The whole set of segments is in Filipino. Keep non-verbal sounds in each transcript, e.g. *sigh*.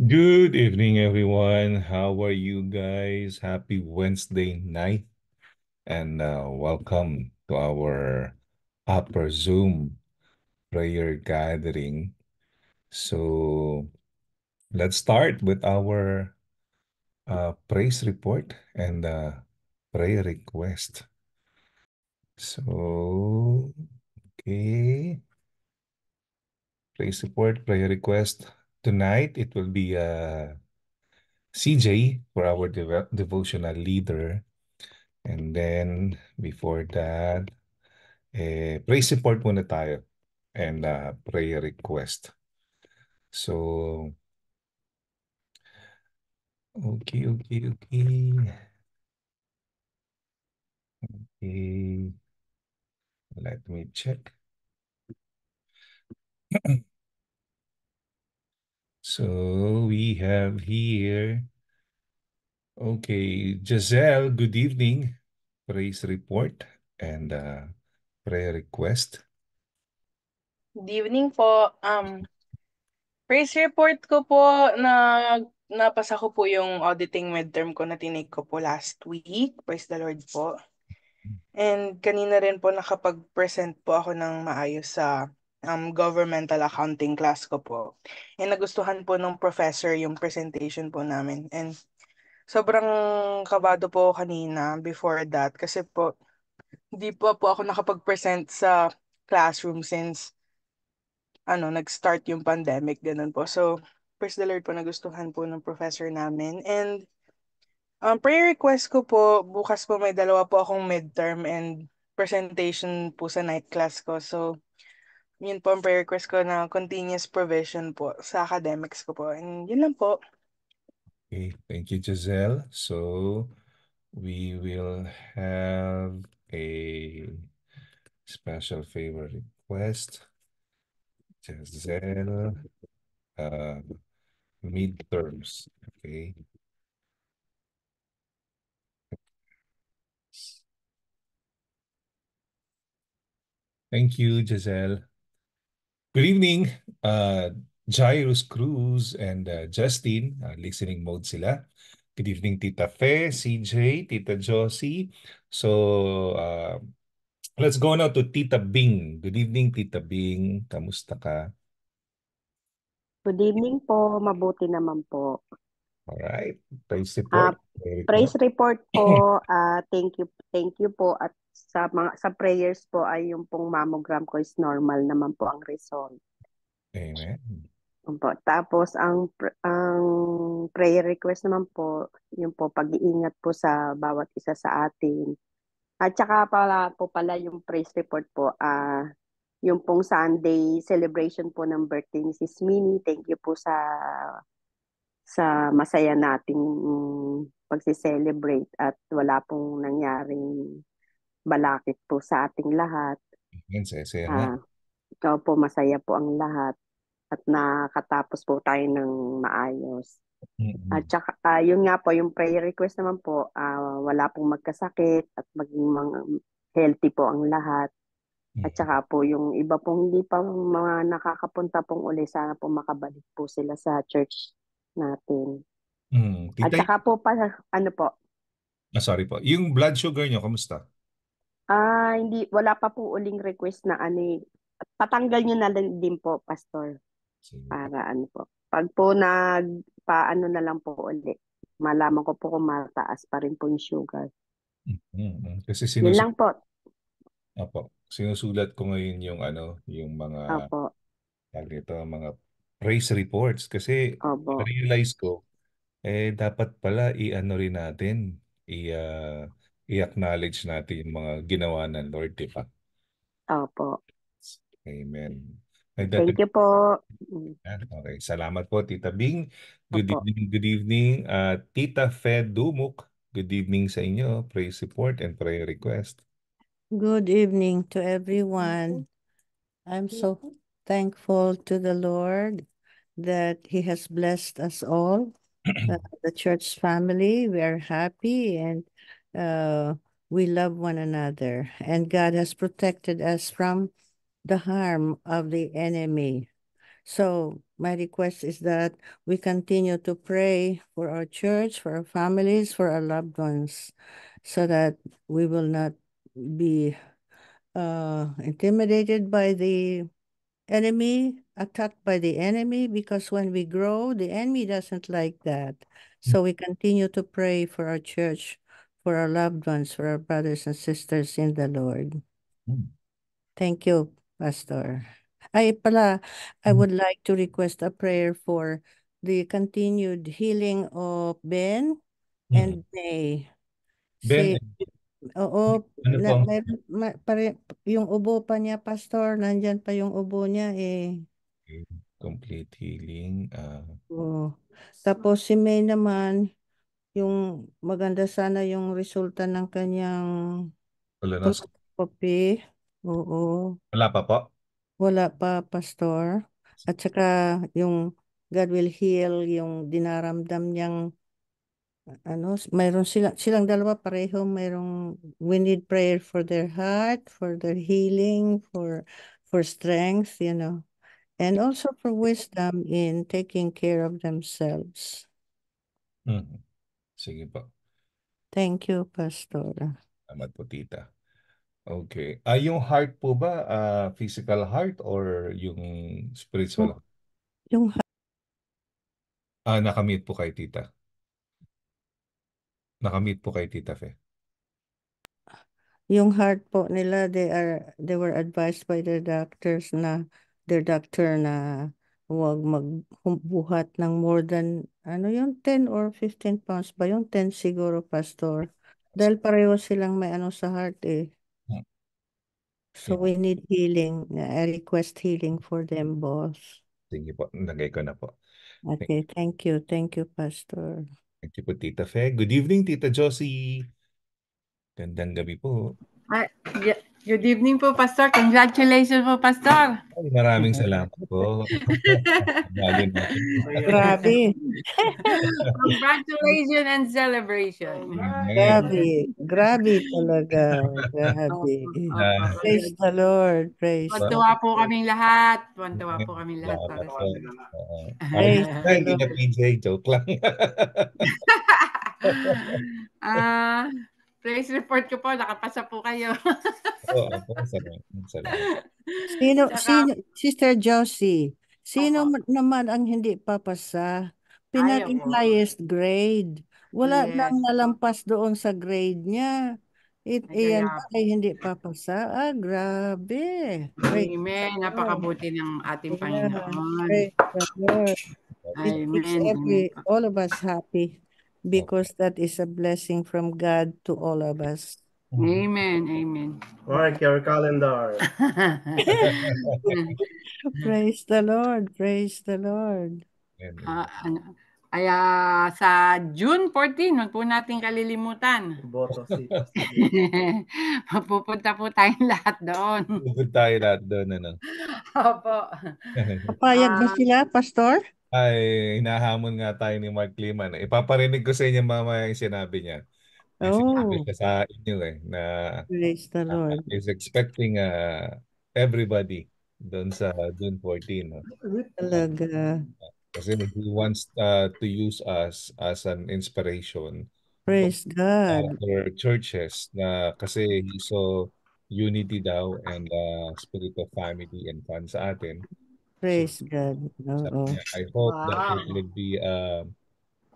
Good evening, everyone. How are you guys? Happy Wednesday night and uh, welcome to our upper Zoom prayer gathering. So let's start with our uh, praise report and uh, prayer request. So, okay. Praise report, prayer request. Tonight, it will be uh, CJ for our dev devotional leader. And then before that, eh, prayer support muna tayo and uh, prayer request. So, okay, okay, okay. Okay, let me check. *clears throat* So we have here, okay, Giselle, good evening. Praise report and uh, prayer request. Good evening po. Um, praise report ko po na napasa ko po yung auditing midterm ko na tinake ko po last week. Praise the Lord po. And kanina rin po nakapag-present po ako ng maayos sa um, governmental accounting class ko po. And nagustuhan po ng professor yung presentation po namin. And sobrang kabado po kanina before that kasi po hindi po po ako nakapag-present sa classroom since ano, nag-start yung pandemic, ganun po. So, first the Lord po, nagustuhan po ng professor namin. And um, prayer request ko po, bukas po may dalawa po akong midterm and presentation po sa night class ko. So, yun po ang prayer request ko na continuous provision po sa academics ko po. And yun lang po. Okay, thank you Giselle. So we will have a special favor request. Giselle, uh, midterms, okay? Thank you, Giselle. Good evening, uh, Jairus Cruz and uh, Justin. Uh, listening mode sila. Good evening, Tita Fe, CJ, Tita Josie. So, uh, let's go now to Tita Bing. Good evening, Tita Bing. Kamusta ka? Good evening po. Mabuti naman po. Alright. Praise report. Uh, ah, praise report po. Uh, *laughs* thank you. Thank you po. At sa mga sa prayers po ay yung pong mammogram ko is normal naman po ang result. Amen. Po. Tapos ang ang prayer request naman po, yung po pag-iingat po sa bawat isa sa atin. At saka pala po pala yung praise report po, ah uh, yung pong Sunday celebration po ng birthday ni Sis Minnie. Thank you po sa sa masaya nating pagsi-celebrate at wala pong nangyaring balakit po sa ating lahat. Amen, saya-saya ah, ikaw po, masaya po ang lahat at nakatapos po tayo ng maayos. Mm-hmm. At saka, uh, yun nga po, yung prayer request naman po, uh, wala pong magkasakit at maging mga healthy po ang lahat. Mm-hmm. At saka po, yung iba pong hindi pa mga nakakapunta pong uli, sana po makabalik po sila sa church natin. Mm, At tita, saka po, pa, ano po? ah, sorry po. Yung blood sugar niyo, kamusta? Ah, hindi, wala pa po uling request na ano eh. Patanggal niyo na lang din po, Pastor. Sige. Para ano po. Pag po nag, paano na lang po ulit. Malaman ko po kung mataas pa rin po yung sugar. Mhm. Kasi Yun sinusulat, lang po. sinusulat ko ngayon yung ano, yung mga Opo. tag dito, mga race reports kasi Opo. realize ko eh dapat pala i-ano rin natin i ah, i-acknowledge natin yung mga ginawa ng Lord, di ba? Opo. Amen. Thank Nagdadagdag you po. Mm. Ah, okay, salamat po Tita Bing. Good Opo. evening, good evening. Ah, Tita Fed Dumuk, good evening sa inyo. Prayer support and prayer request. Good evening to everyone. I'm so thankful to the Lord that he has blessed us all, uh, *clears throat* the church family. We are happy and uh, we love one another. And God has protected us from the harm of the enemy. So my request is that we continue to pray for our church, for our families, for our loved ones, so that we will not be uh, intimidated by the enemy attacked by the enemy because when we grow, the enemy doesn't like that. So mm. we continue to pray for our church, for our loved ones, for our brothers and sisters in the Lord. Mm. Thank you, Pastor. Ay pala, I mm. would like to request a prayer for the continued healing of Ben and May. Ben. Si, oo, ano na, may, may, pare, yung ubo pa niya, Pastor, nandyan pa yung ubo niya eh. Complete healing. Uh, Oo. Tapos si May naman, yung maganda sana yung resulta ng kanyang wala na. colonoscopy. Oo. Wala pa po? Wala pa, Pastor. At saka yung God will heal, yung dinaramdam niyang ano, mayroon sila, silang dalawa pareho, mayroong we need prayer for their heart, for their healing, for for strength, you know and also for wisdom in taking care of themselves. Mm. Sige po. Thank you, Pastor. Salamat po, tita. Okay. Ah, yung heart po ba, uh, physical heart or yung spiritual? Yung heart. Ah, nakamute po kay tita. Nakamute po kay tita Fe. Yung heart po nila, they are they were advised by their doctors na their doctor na huwag magbuhat ng more than, ano yung 10 or 15 pounds ba? Yung 10 siguro, Pastor. Dahil pareho silang may ano sa heart eh. Hmm. So we need healing. I uh, request healing for them, boss. Sige po, nagay ko na po. Okay, thank you. Thank you, Pastor. Thank you po, Tita Fe. Good evening, Tita Josie. Gandang gabi po. Ah, yeah. Good evening po, Pastor. Congratulations po, Pastor. Ay, maraming salamat po. *laughs* Grabe. Congratulations and celebration. Grabe. Grabe talaga. Grabe. Praise the Lord. Praise. Pantuwa po kaming lahat. Pantuwa po kaming lahat. Praise the Lord. Hindi na PJ. Joke lang. *laughs* Ah... Praise report ko po, nakapasa po kayo. *laughs* Sino, sino, Sister Josie, sino uh-huh. naman ang hindi papasa? Pinag highest grade. Wala yes. lang nalampas doon sa grade niya. It, iyan ay hindi papasa. Ah, grabe. Praise Amen. Napakabuti ng ating Panginoon. Praise the Amen. all of us happy. Oh. because that is a blessing from God to all of us. Mm-hmm. Amen. Amen. Mark your calendar. *laughs* *laughs* Praise the Lord. Praise the Lord. Uh, ay uh, sa June 14, huwag po natin kalilimutan. Boto *laughs* Pupunta po tayong lahat doon. Pupunta tayo lahat doon. Ano? Opo. Papayag ba ah. sila, Pastor? Ay, hinahamon nga tayo ni Mark Liman. Eh. Ipaparinig ko sa inyo mamaya yung sinabi niya. May sinabi Oh, siya sa inyo eh, na praise the uh, is expecting uh, everybody doon sa June 14. No? Talaga. Kasi he wants uh, to use us as an inspiration to Praise God. other churches na kasi he saw unity daw and uh, spirit of family and fun sa atin. Praise God. Oo. Oh. I hope wow. that it will be uh,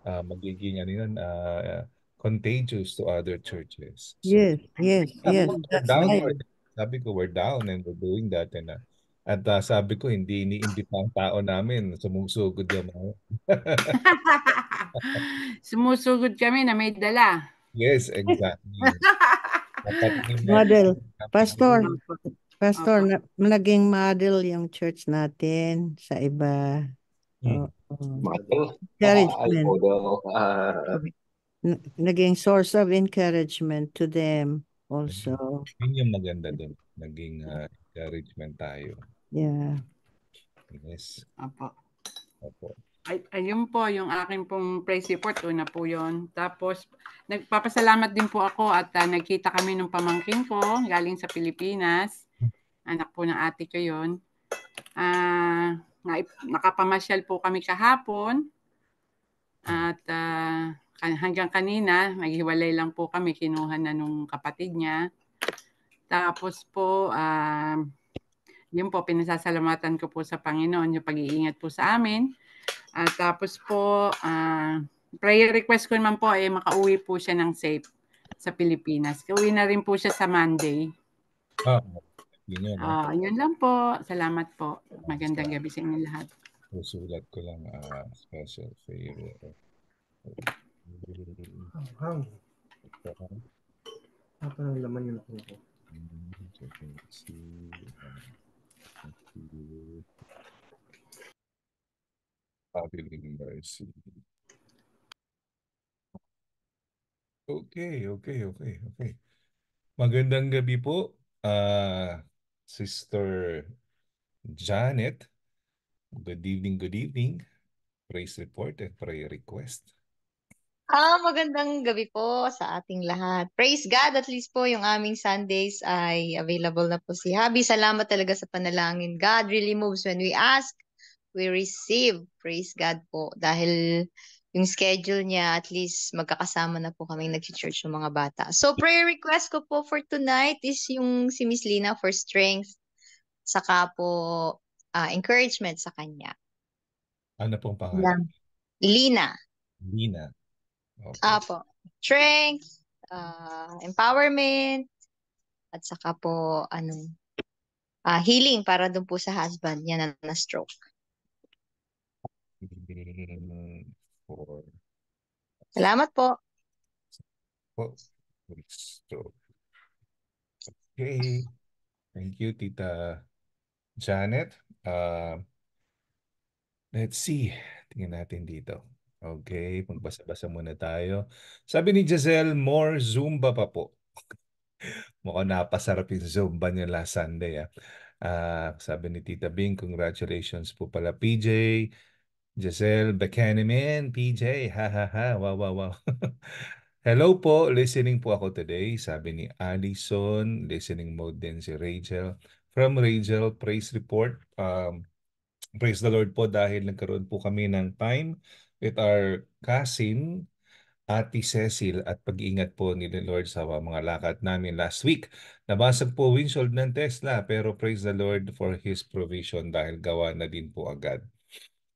uh, magiging ano yun, uh, contagious to other churches. So, yes, yes, yes. Ko, down, right. Sabi ko, we're down and we're doing that. And, uh, eh, at uh, sabi ko, hindi iniindi pa ang tao namin. Sumusugod yung mga. *laughs* Sumusugod kami na may dala. Yes, exactly. *laughs* Model. Pastor, Pastor, okay. na, naging model yung church natin sa iba. Hmm. Oo. Encouragement. Uh, naging source of encouragement to them also. Mm-hmm. Yun yung maganda din. Naging uh, encouragement tayo. Yeah. Yes. Apo. Apo. Ay, ayun po yung akin pong praise report. Una po yon. Tapos, nagpapasalamat din po ako at uh, nagkita kami ng pamangkin ko galing sa Pilipinas. Anak po ng ate ko yun. Uh, nakapamasyal po kami kahapon. At uh, hanggang kanina, naghiwalay lang po kami. Kinuha na nung kapatid niya. Tapos po, uh, yun po, pinasasalamatan ko po sa Panginoon yung pag-iingat po sa amin. At uh, tapos po, uh, prayer request ko naman po ay eh, makauwi po siya ng safe sa Pilipinas. Uwi na rin po siya sa Monday. Oh. Yun yun. Ah. ah, yun lang po. Salamat po. Magandang gabi sa inyo lahat. Susulat ko lang uh, special favorite. Hang. Hang. Ah, parang laman yung laki ko. Traveling Okay, okay, okay, okay. Magandang gabi po. Uh, Sister Janet, good evening, good evening. Praise report and prayer request. Ah, magandang gabi po sa ating lahat. Praise God, at least po yung aming Sundays ay available na po si Habi. Salamat talaga sa panalangin. God really moves when we ask, we receive. Praise God po. Dahil yung schedule niya, at least magkakasama na po kami nag-church ng mga bata. So, prayer request ko po for tonight is yung si Miss Lina for strength, saka po uh, encouragement sa kanya. Ano pong pangalan? Lina. Lina. Okay. Apo. Strength, uh, empowerment, at saka po, ano, uh, healing para doon po sa husband niya na na-stroke. Mm four, Salamat po. Po. okay. Thank you, Tita Janet. Uh, let's see. Tingnan natin dito. Okay, magbasa-basa muna tayo. Sabi ni Giselle, more Zumba pa po. *laughs* Mukhang napasarap yung Zumba niya last Sunday. Ah. Ah, sabi ni Tita Bing, congratulations po pala PJ. Giselle Bekenimin, PJ, ha ha ha, wow wow wow. *laughs* Hello po, listening po ako today, sabi ni Allison, listening mode din si Rachel. From Rachel, praise report, um, praise the Lord po dahil nagkaroon po kami ng time with our cousin, Ati Cecil at pag-iingat po ni Lord sa mga lakad namin last week. Nabasag po windshield ng Tesla pero praise the Lord for His provision dahil gawa na din po agad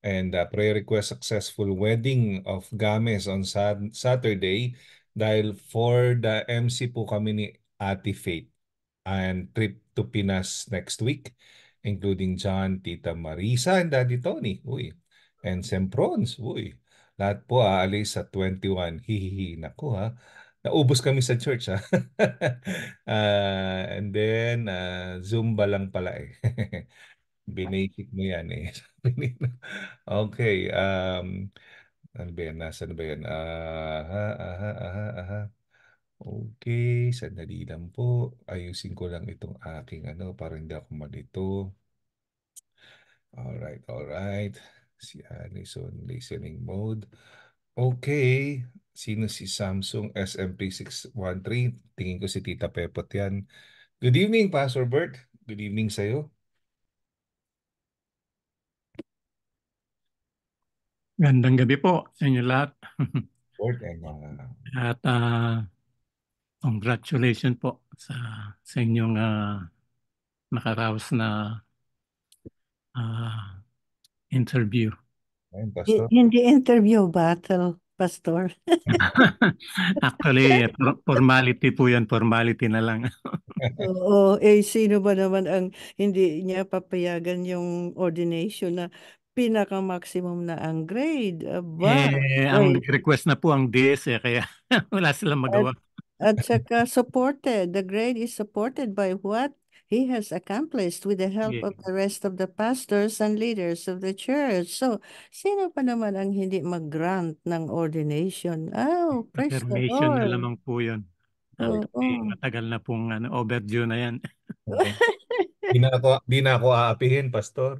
and uh, prayer request successful wedding of Games on sat- Saturday dahil for the MC po kami ni Ate Faith and trip to Pinas next week including John, Tita Marisa, and Daddy Tony. Uy. And Semprons. Uy. Lahat po aalis sa 21. Hihihi. Naku ha. Naubos kami sa church ha. uh, *laughs* and then, uh, Zumba lang pala eh. *laughs* Binasic mo yan eh. *laughs* okay. Um, ano ba yan? Nasaan ba yan? Aha, aha, aha, aha. Okay, sandali lang po. Ayusin ko lang itong aking ano para hindi ako malito. Alright, alright. Si Alison, listening mode. Okay, sino si Samsung SMP613? Tingin ko si Tita Pepot yan. Good evening, Pastor Bert. Good evening sa'yo. Gandang gabi po sa inyo lahat. Lord, uh, At uh, congratulations po sa, sa inyong uh, nakaraos na uh, interview. Ayun, Pastor. Hindi interview, battle, Pastor. *laughs* Actually, formality po yan. Formality na lang. *laughs* Oo, eh sino ba naman ang hindi niya papayagan yung ordination na Pinaka-maximum na ang grade, aba. Ah, eh, ang Ay. request na po ang DS eh, kaya *laughs* wala silang magawa. At *laughs* saka supported, the grade is supported by what he has accomplished with the help of the rest of the pastors and leaders of the church. So, sino pa naman ang hindi mag-grant ng ordination? Oh, praise the Confirmation na lamang po yun. Oo. Eh, matagal na pong ano, overdue na yan. *laughs* Di na ako, di na ako aapihin, pastor.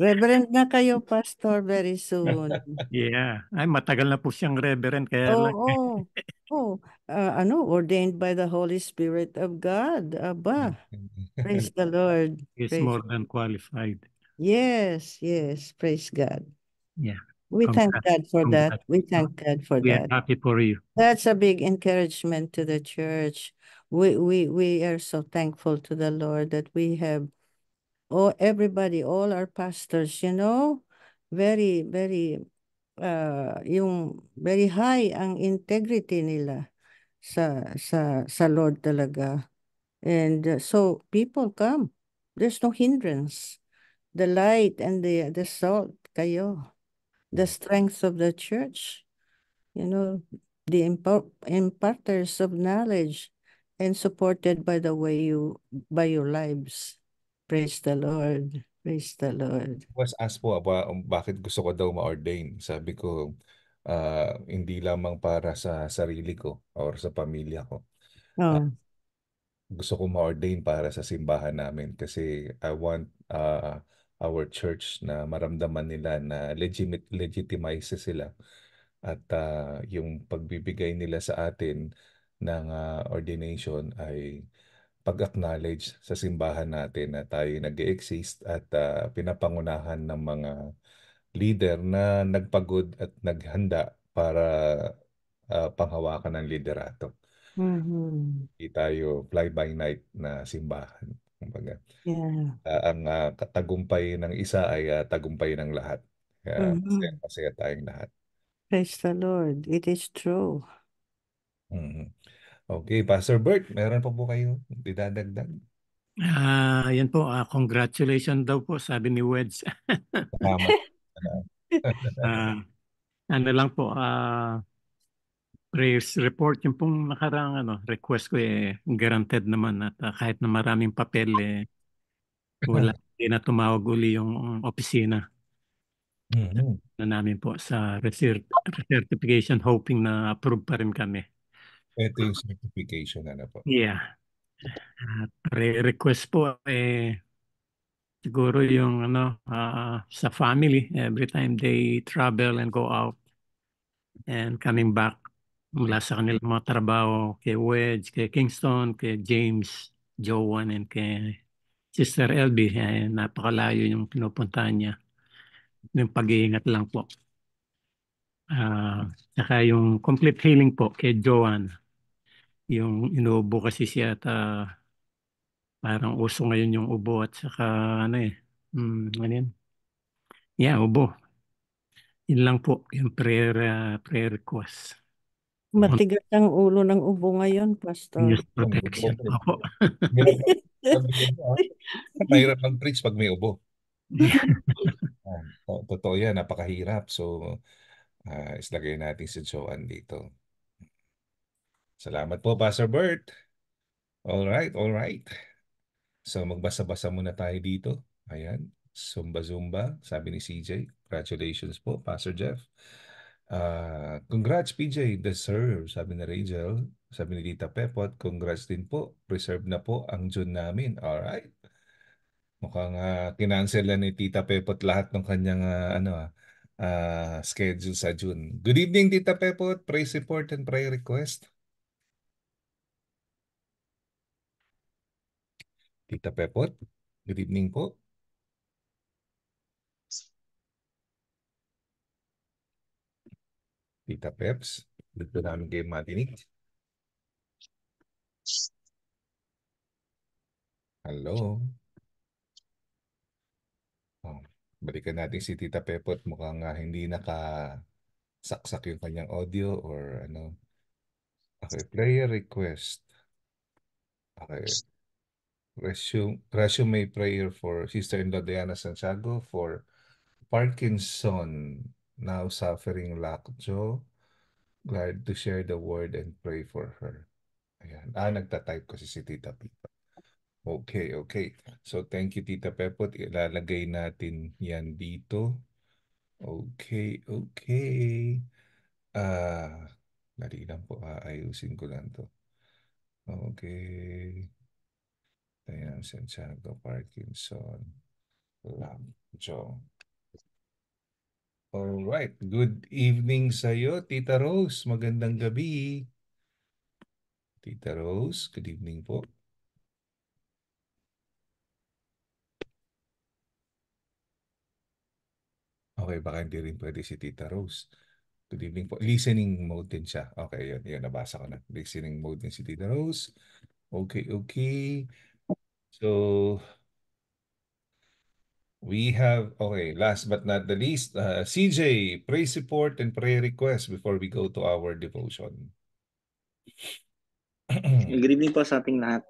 Reverend na kayo, Pastor, very soon. *laughs* Yeah. Ay, matagal na po siyang reverend. Kaya oh, lang. oh, oh. Uh, ano, ordained by the Holy Spirit of God. Aba, praise the Lord. He's praise more than qualified. Yes, yes, praise God. Yeah. We Congrats. thank God for Congrats. that. We thank God for we that. We are happy for you. That's a big encouragement to the church we we we are so thankful to the Lord that we have oh everybody, all our pastors, you know, very very uh, yung very high ang integrity nila sa sa sa Lord talaga. And uh, so people come. There's no hindrance. The light and the the salt kayo. The strength of the church. You know, the impart imparters of knowledge and supported by the way you by your lives. Praise the Lord. Praise the Lord. Was asked po ba, bakit gusto ko daw ma-ordain. Sabi ko, uh, hindi lamang para sa sarili ko or sa pamilya ko. Ah, oh. Uh, gusto ko ma-ordain para sa simbahan namin kasi I want uh, our church na maramdaman nila na legit legitimize sila at uh, yung pagbibigay nila sa atin ng uh, ordination ay pag-acknowledge sa simbahan natin na tayo nag-exist at uh, pinapangunahan ng mga leader na nagpagod at naghanda para uh, panghawakan ng liderato. Mm-hmm. tayo fly-by-night na simbahan. Kumbaga. Yeah. Uh, ang uh, tagumpay ng isa ay uh, tagumpay ng lahat. Kaya mm-hmm. masaya, masaya tayong lahat. Praise the Lord. It is true. Mm. Okay, Pastor Bert, meron pa po kayo didadagdag? Ah, uh, yan po, uh, congratulations daw po sabi ni Weds. Salamat. uh, *laughs* ano lang po, uh, prayers report yung pong nakarang ano, request ko eh guaranteed naman at uh, kahit na maraming papel eh wala *laughs* hindi na tumawag uli yung opisina. Mm-hmm. na ano namin po sa recer- certification hoping na approve pa rin kami. Ito yung certification na ano po. Yeah. Uh, request po eh siguro yung ano uh, sa family every time they travel and go out and coming back mula sa kanilang mga trabaho kay Wedge, kay Kingston, kay James, Joan, and kay Sister LB. Eh, napakalayo yung pinupuntahan niya. Yung pag-iingat lang po. Uh, ah, saka yung complete healing po kay Joan. Yung inuubo kasi siya at ah, parang uso ngayon yung ubo at saka ano eh. Mm, ano yan? Yeah, ubo. Yun lang po yung prayer, uh, prayer request. Matigas ang ulo ng ubo ngayon, Pastor. Yes, protection. po. *laughs* Mahirap mag-preach pag may ubo. *laughs* oh, totoo yan, napakahirap. So, uh, islagay natin si Joanne dito. Salamat po, Pastor Bert. All right, all right. So magbasa-basa muna tayo dito. Ayan, Zumba-Zumba, sabi ni CJ. Congratulations po, Pastor Jeff. Uh, congrats PJ, deserve, sabi ni Rachel. Sabi ni Dita Pepot, congrats din po. Preserve na po ang June namin. All right. Mukhang uh, kinansel na ni Tita Pepot lahat ng kanyang uh, ano, uh, Uh, schedule sa June. Good evening, Tita Pepot. Pray support and pray request. Tita Pepot, good evening po. Tita Peps, dito namin kayo matinig. Hello. balikan natin si Tita Pepot mukhang uh, hindi saksak yung kanyang audio or ano. Okay, player request. Okay. Resume, resume prayer for Sister-in-law Diana Santiago for Parkinson now suffering lockjaw. Glad to share the word and pray for her. Ayan. Ah, nagta-type kasi si Tita Pita. Okay, okay. So thank you Tita Pepot. Ilalagay natin 'yan dito. Okay, okay. Ah, uh, dali lang po aayusin ah, ko lang 'to. Okay. Ayan, Santiago Parkinson. Lam, Joe. All right. Good evening sa iyo, Tita Rose. Magandang gabi. Tita Rose, good evening po. Okay, baka hindi rin pwede si Tita Rose. Good evening po. Listening mode din siya. Okay, yun. Yun, nabasa ko na. Listening mode din si Tita Rose. Okay, okay. So, we have, okay, last but not the least, uh, CJ, pray support and prayer request before we go to our devotion. *clears throat* Good evening po sa ating lahat.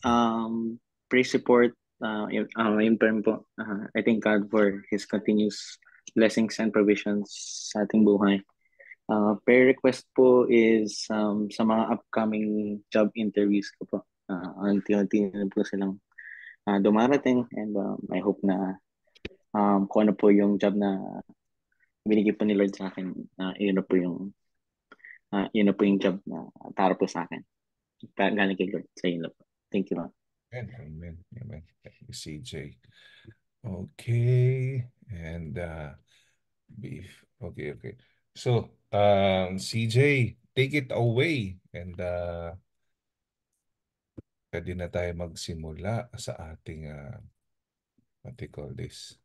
Um, pray support uh, um, in term po, uh, I thank God for His continuous blessings and provisions sa ating buhay. Uh, prayer request po is um, sa mga upcoming job interviews ko po. Uh, unti-unti na po silang uh, dumarating and um, I hope na um, kung ano po yung job na binigay po ni Lord sa akin, uh, yun na po yung uh, yun na po yung job na para po sa akin. Galing kay Lord. Sa so, po. Thank you, Lord. Amen. Amen. Amen. Thank you, CJ. Okay. And uh, beef. Okay, okay. So, um, CJ, take it away. And uh, pwede na tayo magsimula sa ating, uh, what do you call this?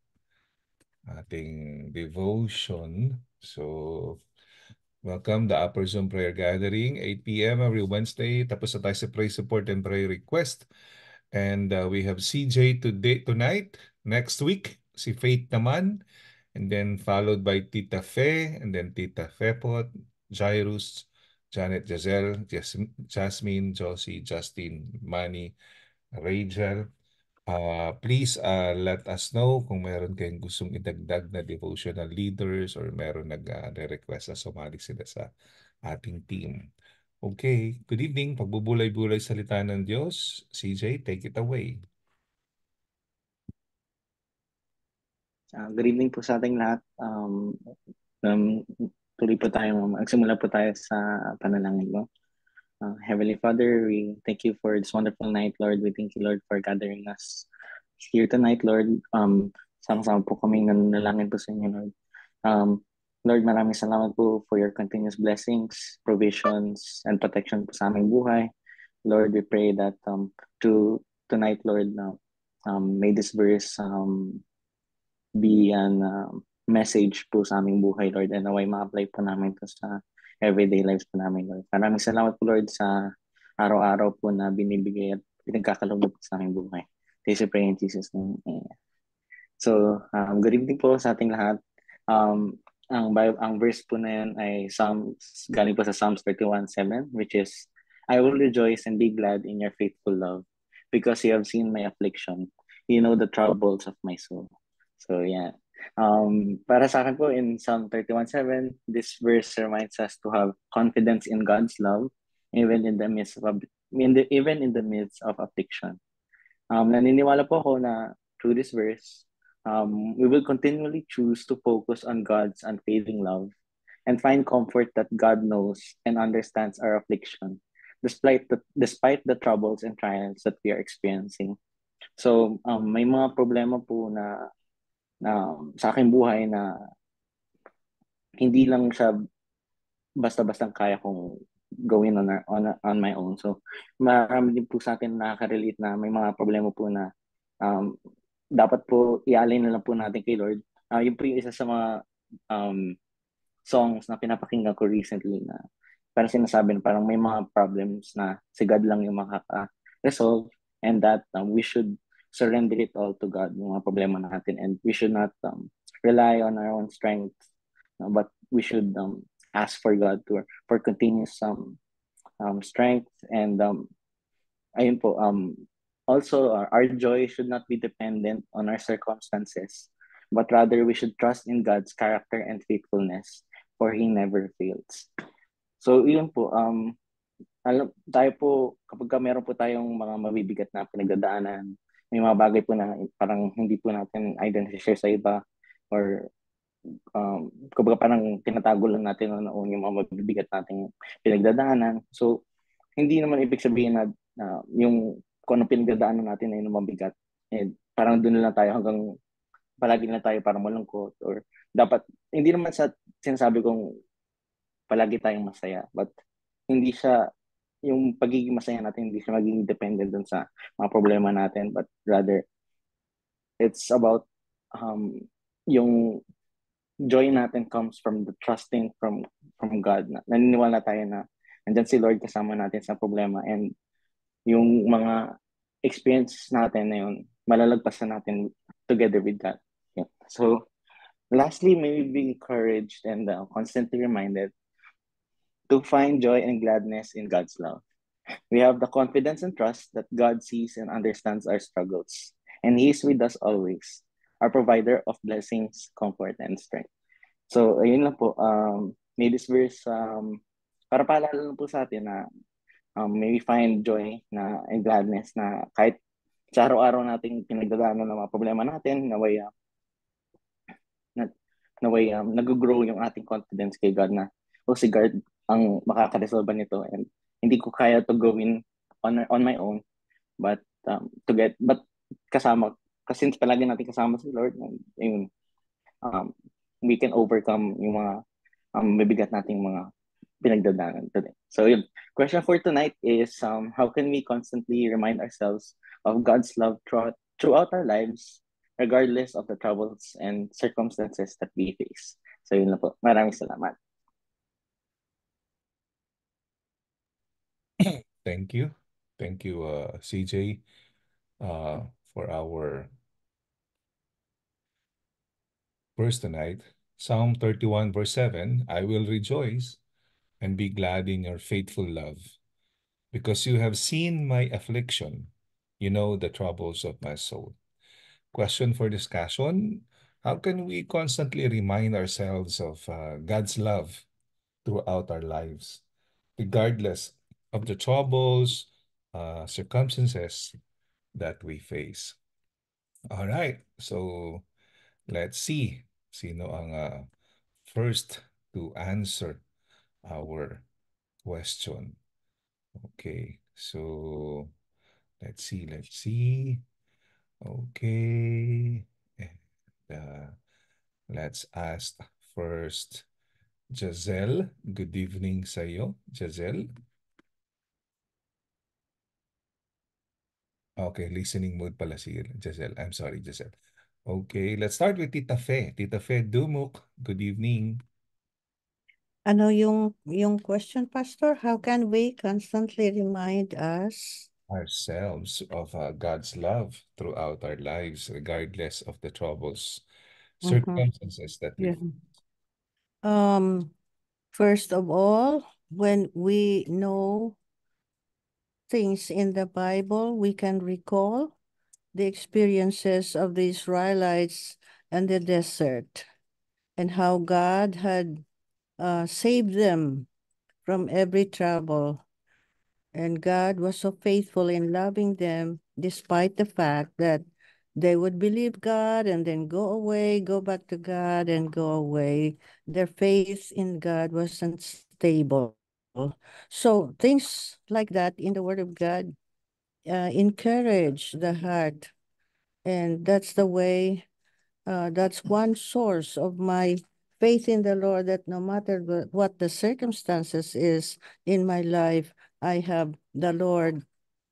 Ating devotion. So, welcome the Upper Zoom Prayer Gathering, 8 p.m. every Wednesday. Tapos na tayo sa prayer support and prayer request. And uh, we have CJ today tonight next week, si Faith naman, and then followed by Tita Fe, and then Tita Fepot, Jairus, Janet Giselle, Jas Jasmine, Josie, Justin, Manny, Rachel. Uh, please uh, let us know kung meron kayong gustong idagdag na devotional leaders or meron uh, nag-request uh, na sumali sila sa ating team. Okay, good evening. Pagbubulay-bulay salita ng Diyos. CJ, take it away. Uh, good evening po sa ating lahat. Um, um, tuloy po tayo, magsimula po tayo sa panalangin mo. Uh, Heavenly Father, we thank you for this wonderful night, Lord. We thank you, Lord, for gathering us here tonight, Lord. Um, Sama-sama po kami nanalangin po sa inyo, Lord. Um, Lord, maraming salamat po for your continuous blessings, provisions, and protection po sa aming buhay. Lord, we pray that um, to tonight, Lord, uh, um, may this verse um, be an um, message po sa aming buhay, Lord, and naway ma-apply po namin to sa everyday lives po namin, Lord. Maraming salamat po, Lord, sa araw-araw po na binibigay at pinagkakaloob po sa aming buhay. Please pray in Jesus' name. So, um, good evening po sa ating lahat. Um, ang, Bible, ang verse po na yan ay Psalms, galing po sa Psalms 31.7, which is, I will rejoice and be glad in your faithful love, because you have seen my affliction. You know the troubles of my soul. So yeah. Um, para sa akin po, in Psalm 31.7, this verse reminds us to have confidence in God's love, even in the midst of, in the, even in the midst of affliction. Um, naniniwala po ako na through this verse, um, we will continually choose to focus on God's unfailing love and find comfort that God knows and understands our affliction, despite the, despite the troubles and trials that we are experiencing. So, um, may mga problema po na na sa akin buhay na hindi lang siya basta-basta kaya kong gawin on, on, on my own. So, marami din po sa atin nakaka-relate na may mga problema po na um, dapat po ialay na lang po natin kay Lord. Uh, yun po yung isa sa mga um, songs na pinapakinggan ko recently na parang sinasabi na parang may mga problems na si God lang yung makaka-resolve and that um, we should surrender it all to God, yung mga problema natin. And we should not um, rely on our own strength, no? but we should um, ask for God to, for continuous um, um, strength. And um, ayun po, um, also our, uh, our joy should not be dependent on our circumstances, but rather we should trust in God's character and faithfulness, for He never fails. So yun po, um, alam, tayo po, kapag mayroon po tayong mga mabibigat na pinagdadaanan, may mga bagay po na parang hindi po natin identify sa iba or um, kumbaga parang tinatago lang natin na noon yung mga mabibigat nating pinagdadaanan. So, hindi naman ibig sabihin na uh, yung kung ano pinagdadaanan natin ay mabigat. And parang doon lang tayo hanggang palagi na tayo parang malungkot or dapat, hindi naman sa sinasabi kong palagi tayong masaya but hindi siya yung pagiging masaya natin hindi siya maging dependent dun sa mga problema natin but rather it's about um yung joy natin comes from the trusting from from God na naniniwala tayo na andyan si Lord kasama natin sa problema and yung mga experiences natin na yun malalagpasan natin together with God yeah. so lastly may be encouraged and uh, constantly reminded to find joy and gladness in God's love. We have the confidence and trust that God sees and understands our struggles, and He is with us always, our provider of blessings, comfort, and strength. So, ayun lang po. Um, may this verse, um, para paalala lang po sa atin na um, may we find joy na, and gladness na kahit sa araw-araw nating pinagdadaanan ng mga problema natin, naway, uh, na, naway um, um, nag-grow yung ating confidence kay God na, oh, si God, ang makakaresolba nito and hindi ko kaya to gawin on on my own but um, to get but kasama kasi since palagi natin kasama si Lord and ayun um, we can overcome yung mga um, mabigat nating mga pinagdadaanan today. So yun, question for tonight is um, how can we constantly remind ourselves of God's love throughout, throughout our lives regardless of the troubles and circumstances that we face. So yun na po. Maraming salamat. Thank you. Thank you, uh, CJ, uh, for our verse tonight. Psalm 31, verse 7 I will rejoice and be glad in your faithful love, because you have seen my affliction. You know the troubles of my soul. Question for discussion How can we constantly remind ourselves of uh, God's love throughout our lives, regardless of the troubles, uh, circumstances that we face. All right, so let's see sino ang uh, first to answer our question. Okay, so let's see, let's see. Okay, and uh, let's ask first Giselle. Good evening sa'yo, Giselle. Okay, listening mode pala si Jazel. I'm sorry, Jazel. Okay, let's start with Tita Fe. Tita Fe Dumuk, good evening. Ano yung yung question, Pastor? How can we constantly remind us ourselves of uh, God's love throughout our lives, regardless of the troubles, mm-hmm. circumstances uh -huh. that we yeah. um first of all, when we know things in the Bible, we can recall the experiences of the Israelites and the desert and how God had uh, saved them from every trouble. And God was so faithful in loving them despite the fact that they would believe God and then go away, go back to God and go away. Their faith in God was unstable. So things like that in the Word of God uh, encourage the heart. And that's the way, uh, that's one source of my faith in the Lord that no matter what the circumstances is in my life, I have the Lord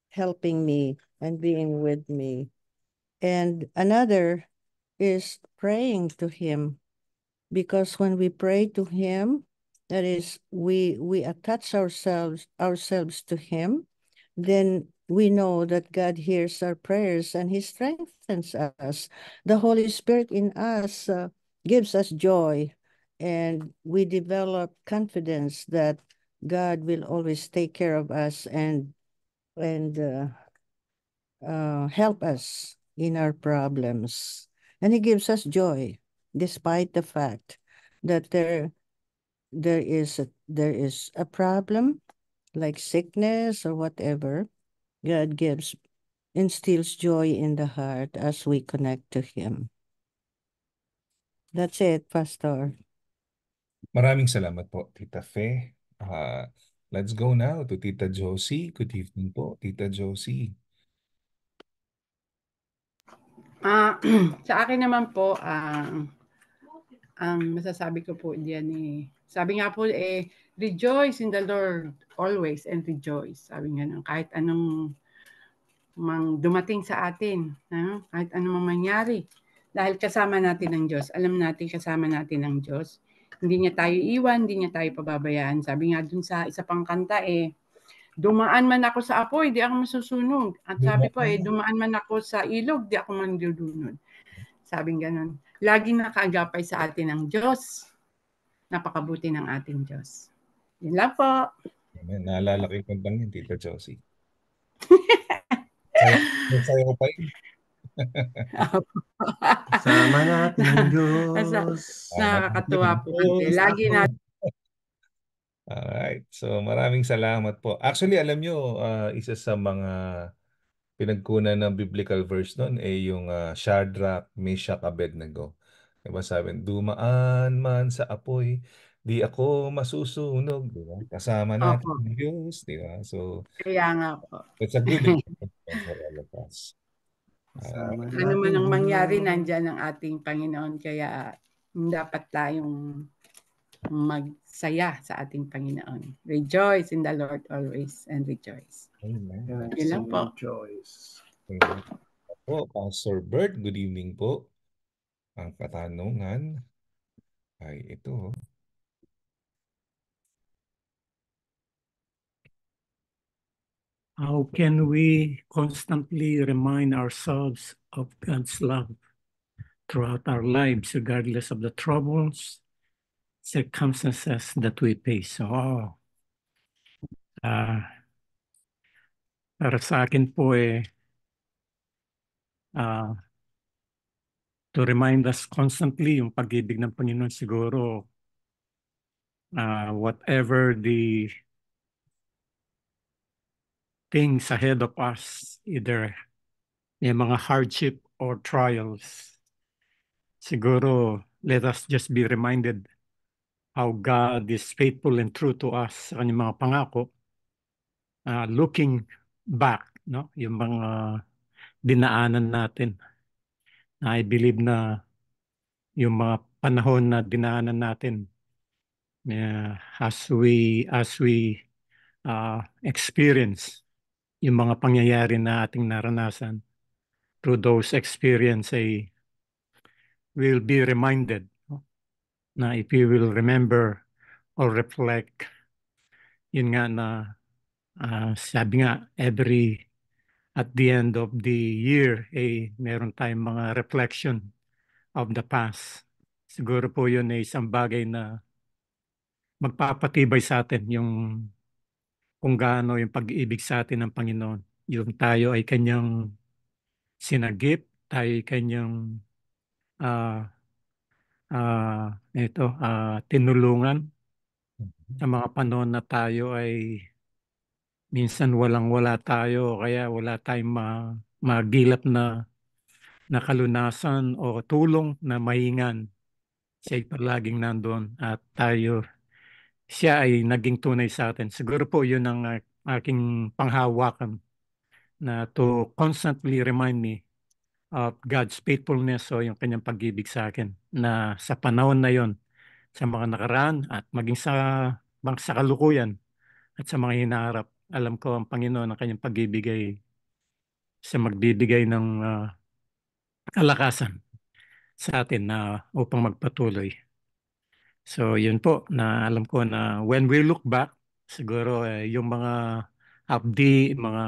helping me and being with me. And another is praying to him because when we pray to him, that is, we we attach ourselves ourselves to Him, then we know that God hears our prayers and He strengthens us. The Holy Spirit in us uh, gives us joy, and we develop confidence that God will always take care of us and and uh, uh, help us in our problems. And He gives us joy, despite the fact that there there is a, there is a problem like sickness or whatever, God gives instills joy in the heart as we connect to Him. That's it, Pastor. Maraming salamat po, Tita Fe. Uh, let's go now to Tita Josie. Good evening po, Tita Josie. Uh, *clears throat* sa akin naman po, uh, ang masasabi ko po diyan ni eh, sabi nga po, eh, rejoice in the Lord always and rejoice. Sabi nga nun, kahit anong mang dumating sa atin, ha? kahit anong mangyari. Dahil kasama natin ang Diyos. Alam natin kasama natin ang Diyos. Hindi niya tayo iwan, hindi niya tayo pababayaan. Sabi nga dun sa isa pang kanta eh, dumaan man ako sa apoy, di ako masusunog. At sabi ko eh, dumaan man ako sa ilog, di ako man mandudunod. Sabi nga ganun. Lagi nakaagapay sa atin ang Diyos napakabuti ng ating Diyos. Yun lang po. Amen. Naalala ko yung kantang yun, Tita Josie. *laughs* Sayo pa yun. *laughs* Sama natin ang Diyos. Nakakatuwa po. Lagi na Alright. So maraming salamat po. Actually, alam nyo, uh, isa sa mga pinagkunan ng biblical verse noon ay yung uh, Shadrach, Meshach, Abednego. Diba sabi, dumaan man sa apoy, di ako masusunog, di Kasama natin Opo. ang Diyos, di ba? So, Kaya nga po. it's a good experience for all of us. Uh, Ano man ang mangyari, nandyan ang ating Panginoon. Kaya mm, dapat tayong magsaya sa ating Panginoon. Rejoice in the Lord always and rejoice. amen. Yun lang po. Joyce. Thank you po, Pastor Bird, Good evening po. Ang katanungan ay ito. How can we constantly remind ourselves of God's love throughout our lives, regardless of the troubles, circumstances that we face? Oh, uh, para sa akin po eh, uh, to remind us constantly yung pag-ibig ng Panginoon siguro uh, whatever the things ahead of us, either yung mga hardship or trials, siguro let us just be reminded how God is faithful and true to us sa kanyang mga pangako. Uh, looking back, no? yung mga dinaanan natin. I believe na yung mga panahon na dinaanan natin uh, as we as we uh, experience yung mga pangyayari na ating naranasan through those experience ay will be reminded no? na if you will remember or reflect yun nga na uh, sabi nga every at the end of the year, eh, meron tayong mga reflection of the past. Siguro po yun ay isang bagay na magpapatibay sa atin yung kung gaano yung pag-ibig sa atin ng Panginoon. Yung tayo ay kanyang sinagip, tayo ay kanyang uh, ah, uh, ah, ito, uh, ah, tinulungan mm-hmm. sa mga panahon na tayo ay minsan walang-wala tayo kaya wala tayong ma- magilap na nakalunasan o tulong na mahingan. Siya ay palaging nandoon at tayo, siya ay naging tunay sa atin. Siguro po yun ang uh, aking panghawakan na to constantly remind me of God's faithfulness o yung kanyang pag-ibig sa akin na sa panahon na yon sa mga nakaraan at maging sa, sa kalukuyan at sa mga hinaharap alam ko ang Panginoon ang kanyang pagbibigay sa ay siya magbibigay ng uh, kalakasan sa atin na uh, upang magpatuloy. So yun po na alam ko na when we look back siguro eh, yung mga abdi, mga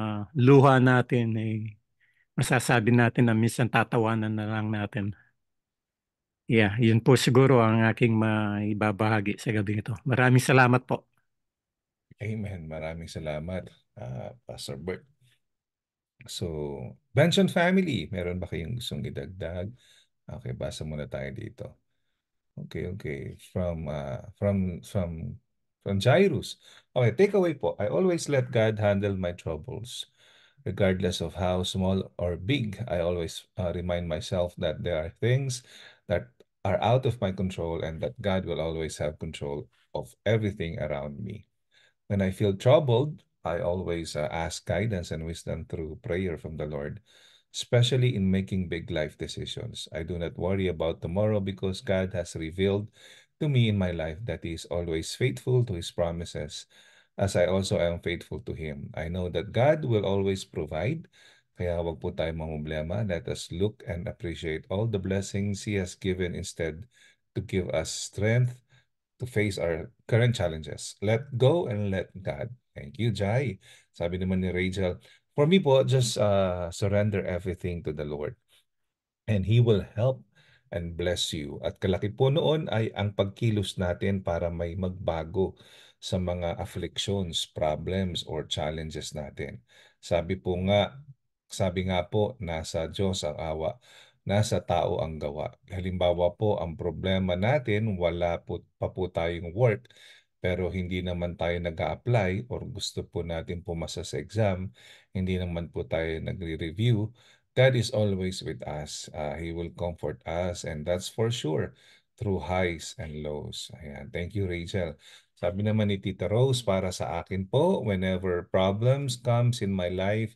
luha natin eh, masasabi natin na minsan tatawanan na lang natin. Yeah, yun po siguro ang aking maibabahagi sa gabi ito. Maraming salamat po. Amen. Maraming salamat, uh, Pastor Bert. So, Benson Family, meron ba kayong gustong idagdag? Okay, basa muna tayo dito. Okay, okay. From uh, from from from Jairus. Okay, takeaway po. I always let God handle my troubles. Regardless of how small or big, I always uh, remind myself that there are things that are out of my control and that God will always have control of everything around me. When I feel troubled, I always uh, ask guidance and wisdom through prayer from the Lord, especially in making big life decisions. I do not worry about tomorrow because God has revealed to me in my life that He is always faithful to His promises, as I also am faithful to Him. I know that God will always provide, kaya wag po tayo mamumblema. Let us look and appreciate all the blessings He has given instead to give us strength to face our current challenges. Let go and let God. Thank you, Jai. Sabi naman ni Rachel, for me po, just uh, surrender everything to the Lord and He will help and bless you. At kalaki po noon ay ang pagkilos natin para may magbago sa mga afflictions, problems, or challenges natin. Sabi po nga, sabi nga po, nasa Diyos ang awa nasa tao ang gawa. Halimbawa po, ang problema natin, wala po, pa po tayong work, pero hindi naman tayo nag apply or gusto po natin pumasa sa exam, hindi naman po tayo nagre-review, God is always with us. Uh, He will comfort us and that's for sure through highs and lows. Ayan. Thank you, Rachel. Sabi naman ni Tita Rose, para sa akin po, whenever problems comes in my life,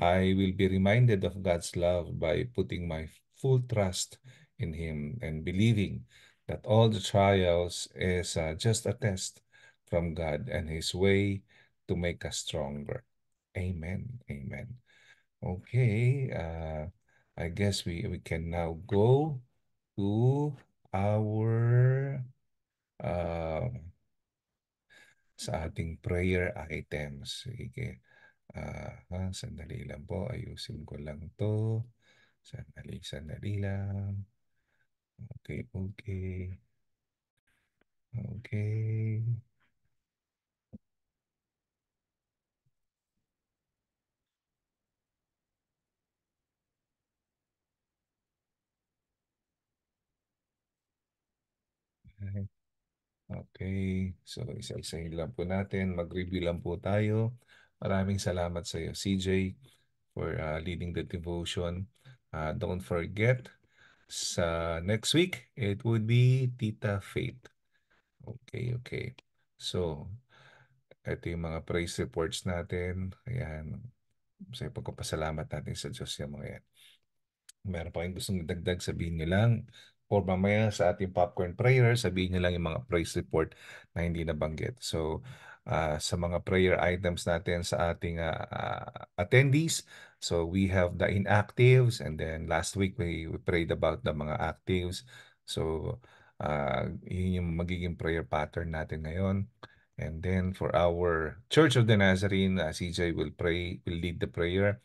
I will be reminded of God's love by putting my full trust in Him and believing that all the trials is uh, just a test from God and His way to make us stronger. Amen. Amen. Okay, uh, I guess we, we can now go to our uh, sa ating prayer items. Sige. Uh, ha, sandali lang po. Ayusin ko lang to. Sandali, sandali lang. Okay, okay. Okay. Okay. Okay, so isa-isahin lang po natin. Mag-review lang po tayo. Maraming salamat sa iyo, CJ, for uh, leading the devotion. Uh, don't forget, sa next week, it would be Tita Faith. Okay, okay. So, ito yung mga praise reports natin. Ayan. Sa pagkapasalamat natin sa Diyos yung mga yan. Meron pa kayong gustong dagdag, sabihin nyo lang. Or mamaya sa ating popcorn prayer, sabihin nyo lang yung mga praise report na hindi nabanggit. So, uh, sa mga prayer items natin sa ating uh, uh, attendees. So we have the inactives and then last week we, we prayed about the mga actives. So uh, yun yung magiging prayer pattern natin ngayon. And then for our Church of the Nazarene, uh, CJ will pray, will lead the prayer.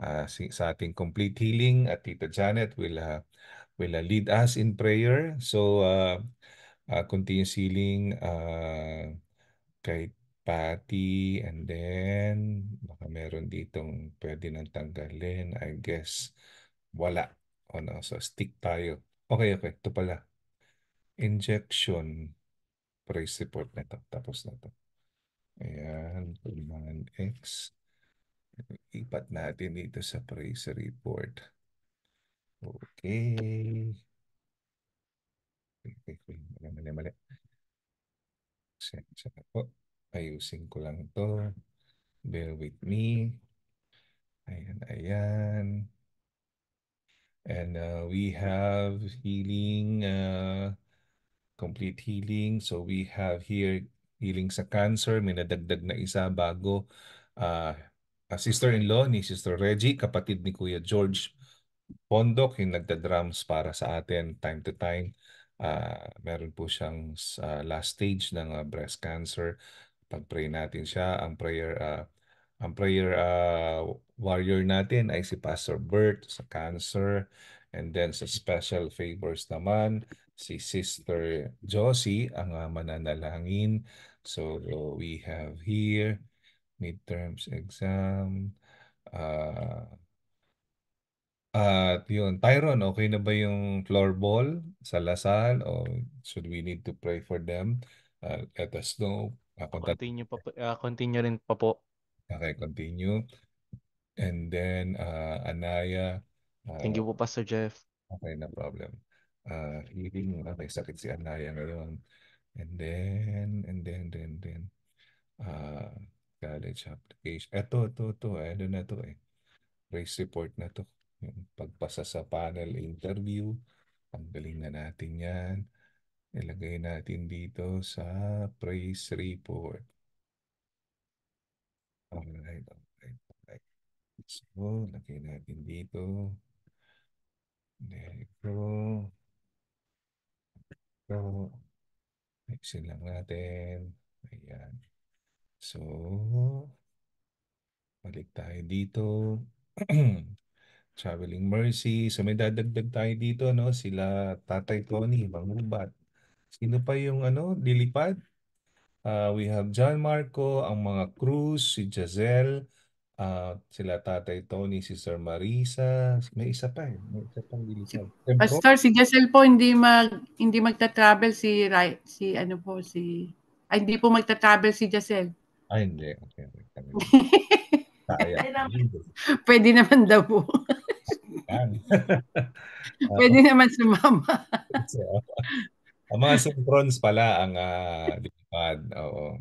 Uh, sa ating complete healing at Tita Janet will uh, will uh, lead us in prayer. So uh, uh, continuous healing uh, kay patty, and then baka meron ditong pwede nang tanggalin. I guess wala. O no, so stick tayo. Okay, okay. Ito pala. Injection. Price support na ito. Tapos na ito. Ayan. Pulman X. Ipat natin dito sa price report. Okay. Okay, okay. Mali, mali, mali. Sige, na po. Ayusin ko lang to. Bear with me. Ayan, ayan. And uh, we have healing, uh, complete healing. So we have here healing sa cancer. May nadagdag na isa bago uh, sister-in-law ni Sister Reggie, kapatid ni Kuya George Pondok, yung nagda-drums para sa atin time to time. Uh, meron po siyang uh, last stage ng uh, breast cancer pag-pray natin siya. Ang prayer uh, ang prayer uh, warrior natin ay si Pastor Bert sa cancer and then sa special favors naman si Sister Josie ang uh, mananalangin. So we have here midterms exam uh, uh, yun, Tyron, okay na ba yung floorball sa Lasal? or should we need to pray for them? Uh, let us know. Papunta. Continue, pa, uh, continue rin pa po. Okay, continue. And then, uh, Anaya. Uh, Thank you po, Pastor Jeff. Okay, no problem. Uh, healing, okay, sakit si Anaya ngayon. And then, and then, then, then, uh, college application. Ito, ito, ito, eh, ano na to eh. Race report na to. Yung pagpasa sa panel interview. Ang galing na natin yan. Ilagay natin dito sa praise report. Alright, alright, alright. So, lagay natin dito. Negro. Negro. Exit lang natin. Ayan. So, balik tayo dito. *clears throat* Traveling Mercy. So, may dadagdag tayo dito, no? Sila Tatay Tony, Mangubat. Sino pa yung ano, lilipad? Uh, we have John Marco, ang mga Cruz, si Giselle, uh, ah, sila Tatay Tony, si Sir Marisa, may isa pa eh, may isa pang lilipad. Pastor, si Giselle oh, po hindi mag hindi magta-travel si right si ano po si ay, hindi po magta-travel si Giselle. Ay, hindi. Okay. okay. *laughs* Pwede naman daw po. *laughs* Pwede naman sumama. Ang mga synchrons pala ang uh, lipad. Oo.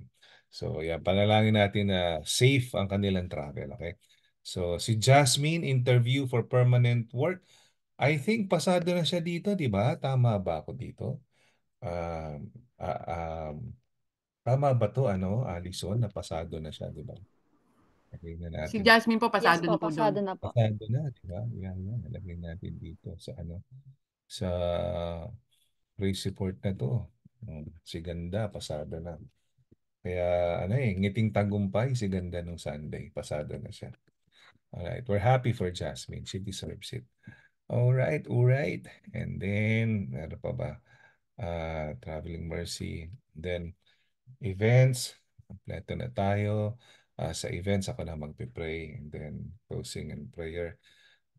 So, yeah, panalangin natin na uh, safe ang kanilang travel, okay? So, si Jasmine, interview for permanent work. I think pasado na siya dito, di ba? Tama ba ako dito? Um, uh, uh, um, tama ba to ano, Alison? pasado na siya, di ba? Lagay na natin. Si Jasmine po, pasado yes, po, na po. Pasado doon. na po. Pasado na, di ba? Yan, yan. Lagay natin dito sa ano, sa race report na to. Hmm, si Ganda, pasado na. Kaya ano eh, ngiting tagumpay si Ganda nung Sunday. Pasado na siya. Alright, we're happy for Jasmine. She deserves it. Alright, alright. And then, ano pa ba? Uh, Traveling Mercy. Then, events. Kompleto na tayo. Uh, sa events, ako na magpipray. And then, closing and prayer.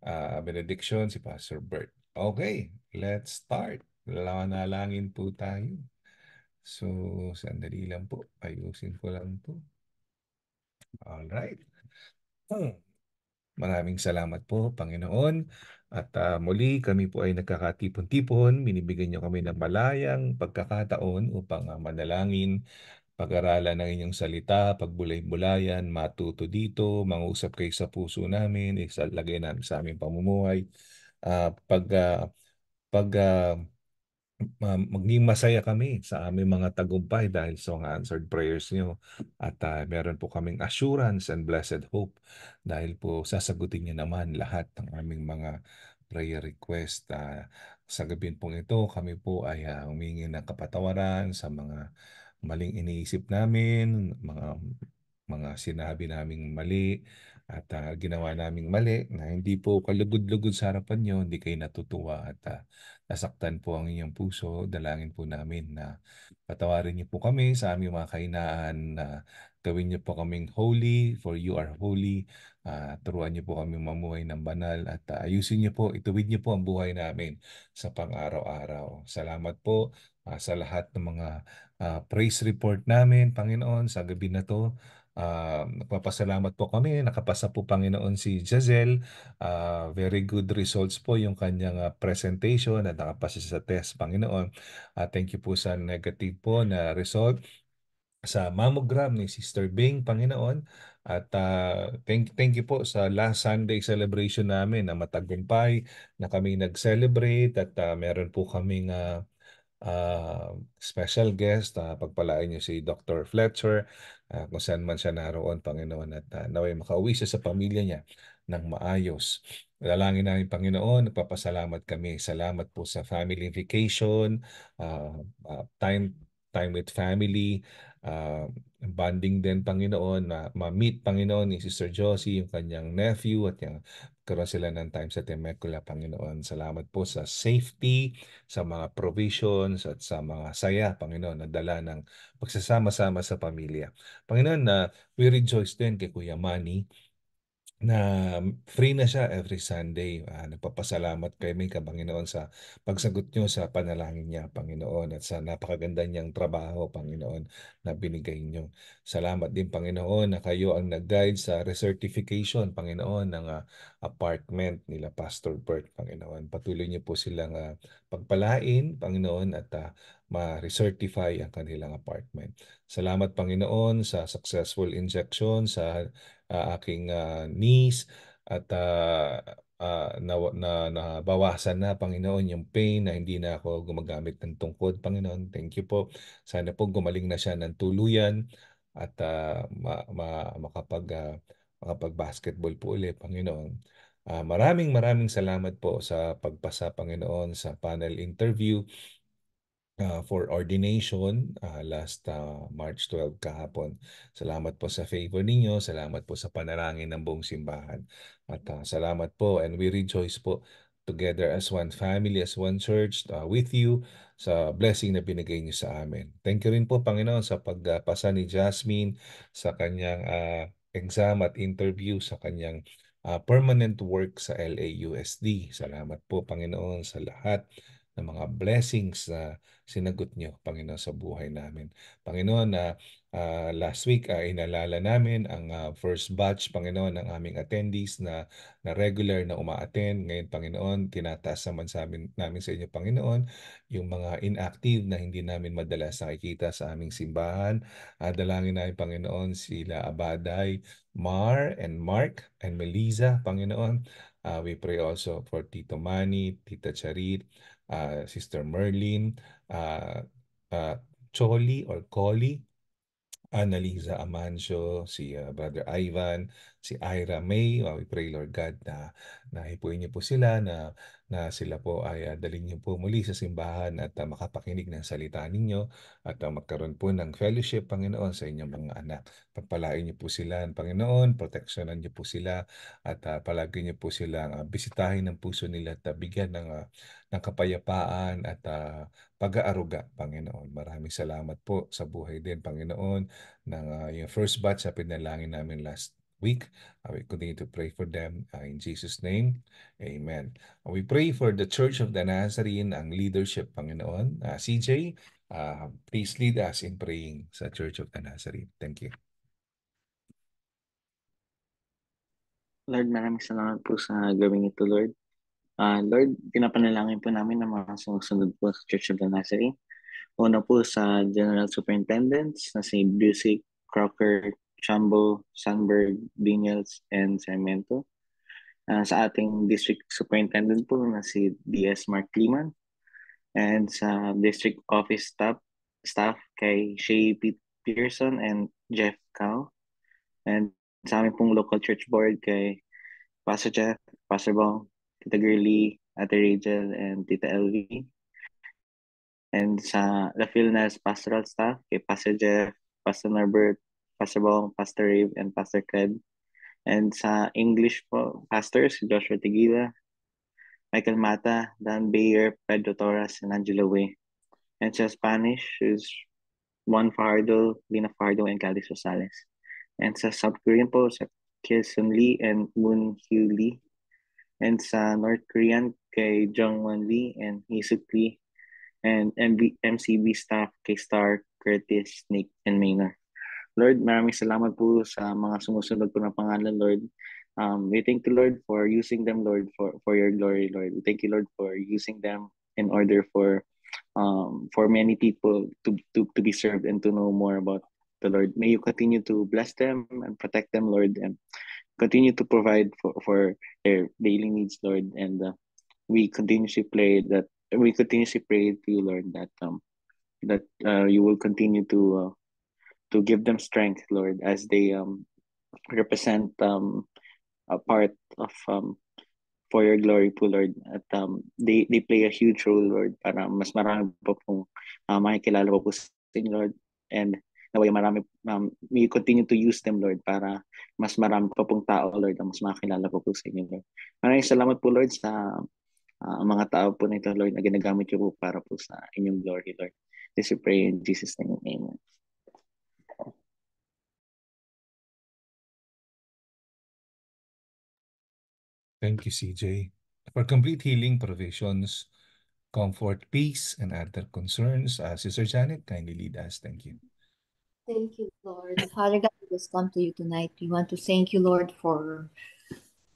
Uh, benediction, si Pastor Bert. Okay, let's start. Nanalangin po tayo. So, sandali lang po. Ayusin ko lang po. Alright. Hmm. Maraming salamat po, Panginoon. At uh, muli, kami po ay nagkakatipon-tipon. Binibigyan niyo kami ng malayang pagkakataon upang uh, manalangin, pag-aralan ng inyong salita, pagbulay-bulayan, matuto dito, mangusap kayo sa puso namin, isalagay namin sa aming pamumuhay. Uh, pag uh, pag uh, uh, maging masaya kami sa aming mga tagumpay dahil sa mga answered prayers niyo at uh, meron po kaming assurance and blessed hope dahil po sasagutin niyo naman lahat ng aming mga prayer request. Uh, sa gabi pong ito, kami po ay uh, humingi ng kapatawaran sa mga maling iniisip namin, mga mga sinabi naming mali at uh, ginawa naming mali na hindi po kalugod-lugod sa harapan niyo hindi kayo natutuwa at uh, nasaktan po ang inyong puso, dalangin po namin na patawarin niyo po kami sa aming mga kahinaan na gawin niyo po kaming holy for you are holy. Uh, turuan niyo po kami mamuhay ng banal at uh, ayusin niyo po, ituwid niyo po ang buhay namin sa pang-araw-araw. Salamat po uh, sa lahat ng mga uh, praise report namin, Panginoon, sa gabi na to. Uh, nagpapasalamat po kami. Nakapasa po Panginoon si Jazelle. Uh, ah, very good results po yung kanyang uh, presentation at nakapasa sa test, Panginoon. Uh, thank you po sa negative po na result sa mammogram ni Sister Bing, Panginoon. At uh, thank, thank you po sa last Sunday celebration namin na matagumpay na kami nag-celebrate at uh, meron po kaming uh, uh, special guest. Uh, ah, pagpalaan niyo si Dr. Fletcher uh, kung saan man siya naroon, Panginoon, at uh, naway makauwi siya sa pamilya niya ng maayos. Lalangin namin Panginoon, nagpapasalamat kami. Salamat po sa family vacation, uh, uh, time time with family, uh, bonding din Panginoon, na ma-meet Panginoon ni Sister Josie, yung kanyang nephew at yung karoon sila ng time sa Temecula, Panginoon. Salamat po sa safety, sa mga provisions at sa mga saya, Panginoon, na dala ng pagsasama-sama sa pamilya. Panginoon, na uh, we rejoice din kay Kuya Manny na free na siya every Sunday. Ah, nagpapasalamat kay may Panginoon sa pagsagot niyo sa panalangin niya, Panginoon, at sa napakaganda niyang trabaho, Panginoon, na binigay niyo. Salamat din, Panginoon, na kayo ang nag-guide sa recertification, Panginoon, ng uh, apartment nila Pastor Bert, Panginoon. Patuloy niyo po silang uh, pagpalain, Panginoon, at uh, ma-recertify ang kanilang apartment. Salamat, Panginoon, sa successful injection, sa uh, aking uh, niece at uh, ah, uh, na, na, nabawasan na Panginoon yung pain na hindi na ako gumagamit ng tungkod Panginoon thank you po sana po gumaling na siya ng tuluyan at uh, ma, ma, makapag uh, makapag basketball po ulit Panginoon uh, maraming maraming salamat po sa pagpasa Panginoon sa panel interview uh, for ordination uh, last uh, March 12 kahapon. Salamat po sa favor ninyo, salamat po sa panalangin ng buong simbahan. At uh, salamat po and we rejoice po together as one family, as one church uh, with you sa blessing na binigay niyo sa amin. Thank you rin po Panginoon sa pagpasa ni Jasmine sa kanyang uh, exam at interview sa kanyang uh, permanent work sa LAUSD. Salamat po Panginoon sa lahat ng mga blessings na sinagot niyo, Panginoon, sa buhay namin. Panginoon, na uh, ah, last week uh, inalala namin ang uh, first batch, Panginoon, ng aming attendees na, na regular na uma-attend. Ngayon, Panginoon, tinataas naman sa amin, namin sa inyo, Panginoon, yung mga inactive na hindi namin madalas nakikita sa aming simbahan. Uh, dalangin namin, Panginoon, sila Abaday, Mar and Mark and Melisa, Panginoon. Uh, we pray also for Tito Manny, Tita Charit, uh, Sister Merlin, uh, uh, Choli or Coli, Annalisa Amancio, si uh, Brother Ivan, si Ira May. Uh, we pray, Lord God, na nahipuin niyo po sila, na na sila po ay uh, ah, daling niyo po muli sa simbahan at uh, makapakinig ng salita ninyo at uh, magkaroon po ng fellowship, Panginoon, sa inyong mga anak. Pagpalain niyo po sila, Panginoon, proteksyonan niyo po sila at uh, palagi niyo po silang uh, bisitahin ng puso nila at uh, bigyan ng, uh, ng kapayapaan at uh, pag-aaruga, Panginoon. Maraming salamat po sa buhay din, Panginoon, ng uh, yung first batch sa pinalangin namin last week. Uh, we continue to pray for them uh, in Jesus' name. Amen. we pray for the Church of the Nazarene, ang leadership, Panginoon. Uh, CJ, please lead us in praying sa Church of the Nazarene. Thank you. Lord, maraming salamat po sa gawin ito, Lord. Uh, Lord, pinapanalangin po namin na mga sumusunod po sa Church of the Nazarene. Una po sa General Superintendents na si Busey Crocker Chombo, Sunberg, Daniels, and Sarmiento. Uh, sa ating district superintendent po na si DS Mark Kliman. And sa district office staff, staff kay Shay P. Pearson and Jeff Cow. And sa aming pong local church board kay Pastor Jeff, Pastor Bong, Tita Girly, Ate Rachel, and Tita LV. And sa La Filnas pastoral staff kay Pastor Jeff, Pastor Norbert, Pastor Bong, Pastor Rave, and Pastor Cred. And sa English po, pastors, Joshua Tigila, Michael Mata, Dan Bayer, Pedro Torres, and Angela Way. And sa Spanish is Juan Fajardo, Lina Fajardo, and Calix Rosales. And sa South Korean po, sa Kil Lee and Moon Hyu Lee. And sa North Korean, kay Won Lee and Hisuk Lee. And MB- MCB staff kay Star, Curtis, Nick, and Maynard. Lord, maraming salamat po sa mga sumusunod po na pangalan, Lord. Um, we thank you, Lord, for using them, Lord, for, for your glory, Lord. We thank you, Lord, for using them in order for um, for many people to, to, to be served and to know more about the Lord. May you continue to bless them and protect them, Lord, and continue to provide for, for their daily needs, Lord. And uh, we continuously pray that we continuously pray to you, Lord, that um that uh, you will continue to uh, to give them strength, Lord, as they um represent um a part of um for your glory po, Lord. At um, they, they play a huge role, Lord, para mas marami po pong uh, makikilala po po sa inyo, Lord. And naway marami, um, we continue to use them, Lord, para mas marami po pong tao, Lord, na mas makikilala po po sa inyo, Lord. Maraming salamat po, Lord, sa uh, mga tao po nito, Lord, na ginagamit niyo po para po sa inyong glory, Lord. This we pray in Jesus' name. Amen. Thank you, CJ. For complete healing provisions, comfort, peace, and other concerns, uh, Sister Janet, kindly lead us. Thank you. Thank you, Lord. Father God, we just come to you tonight. We want to thank you, Lord, for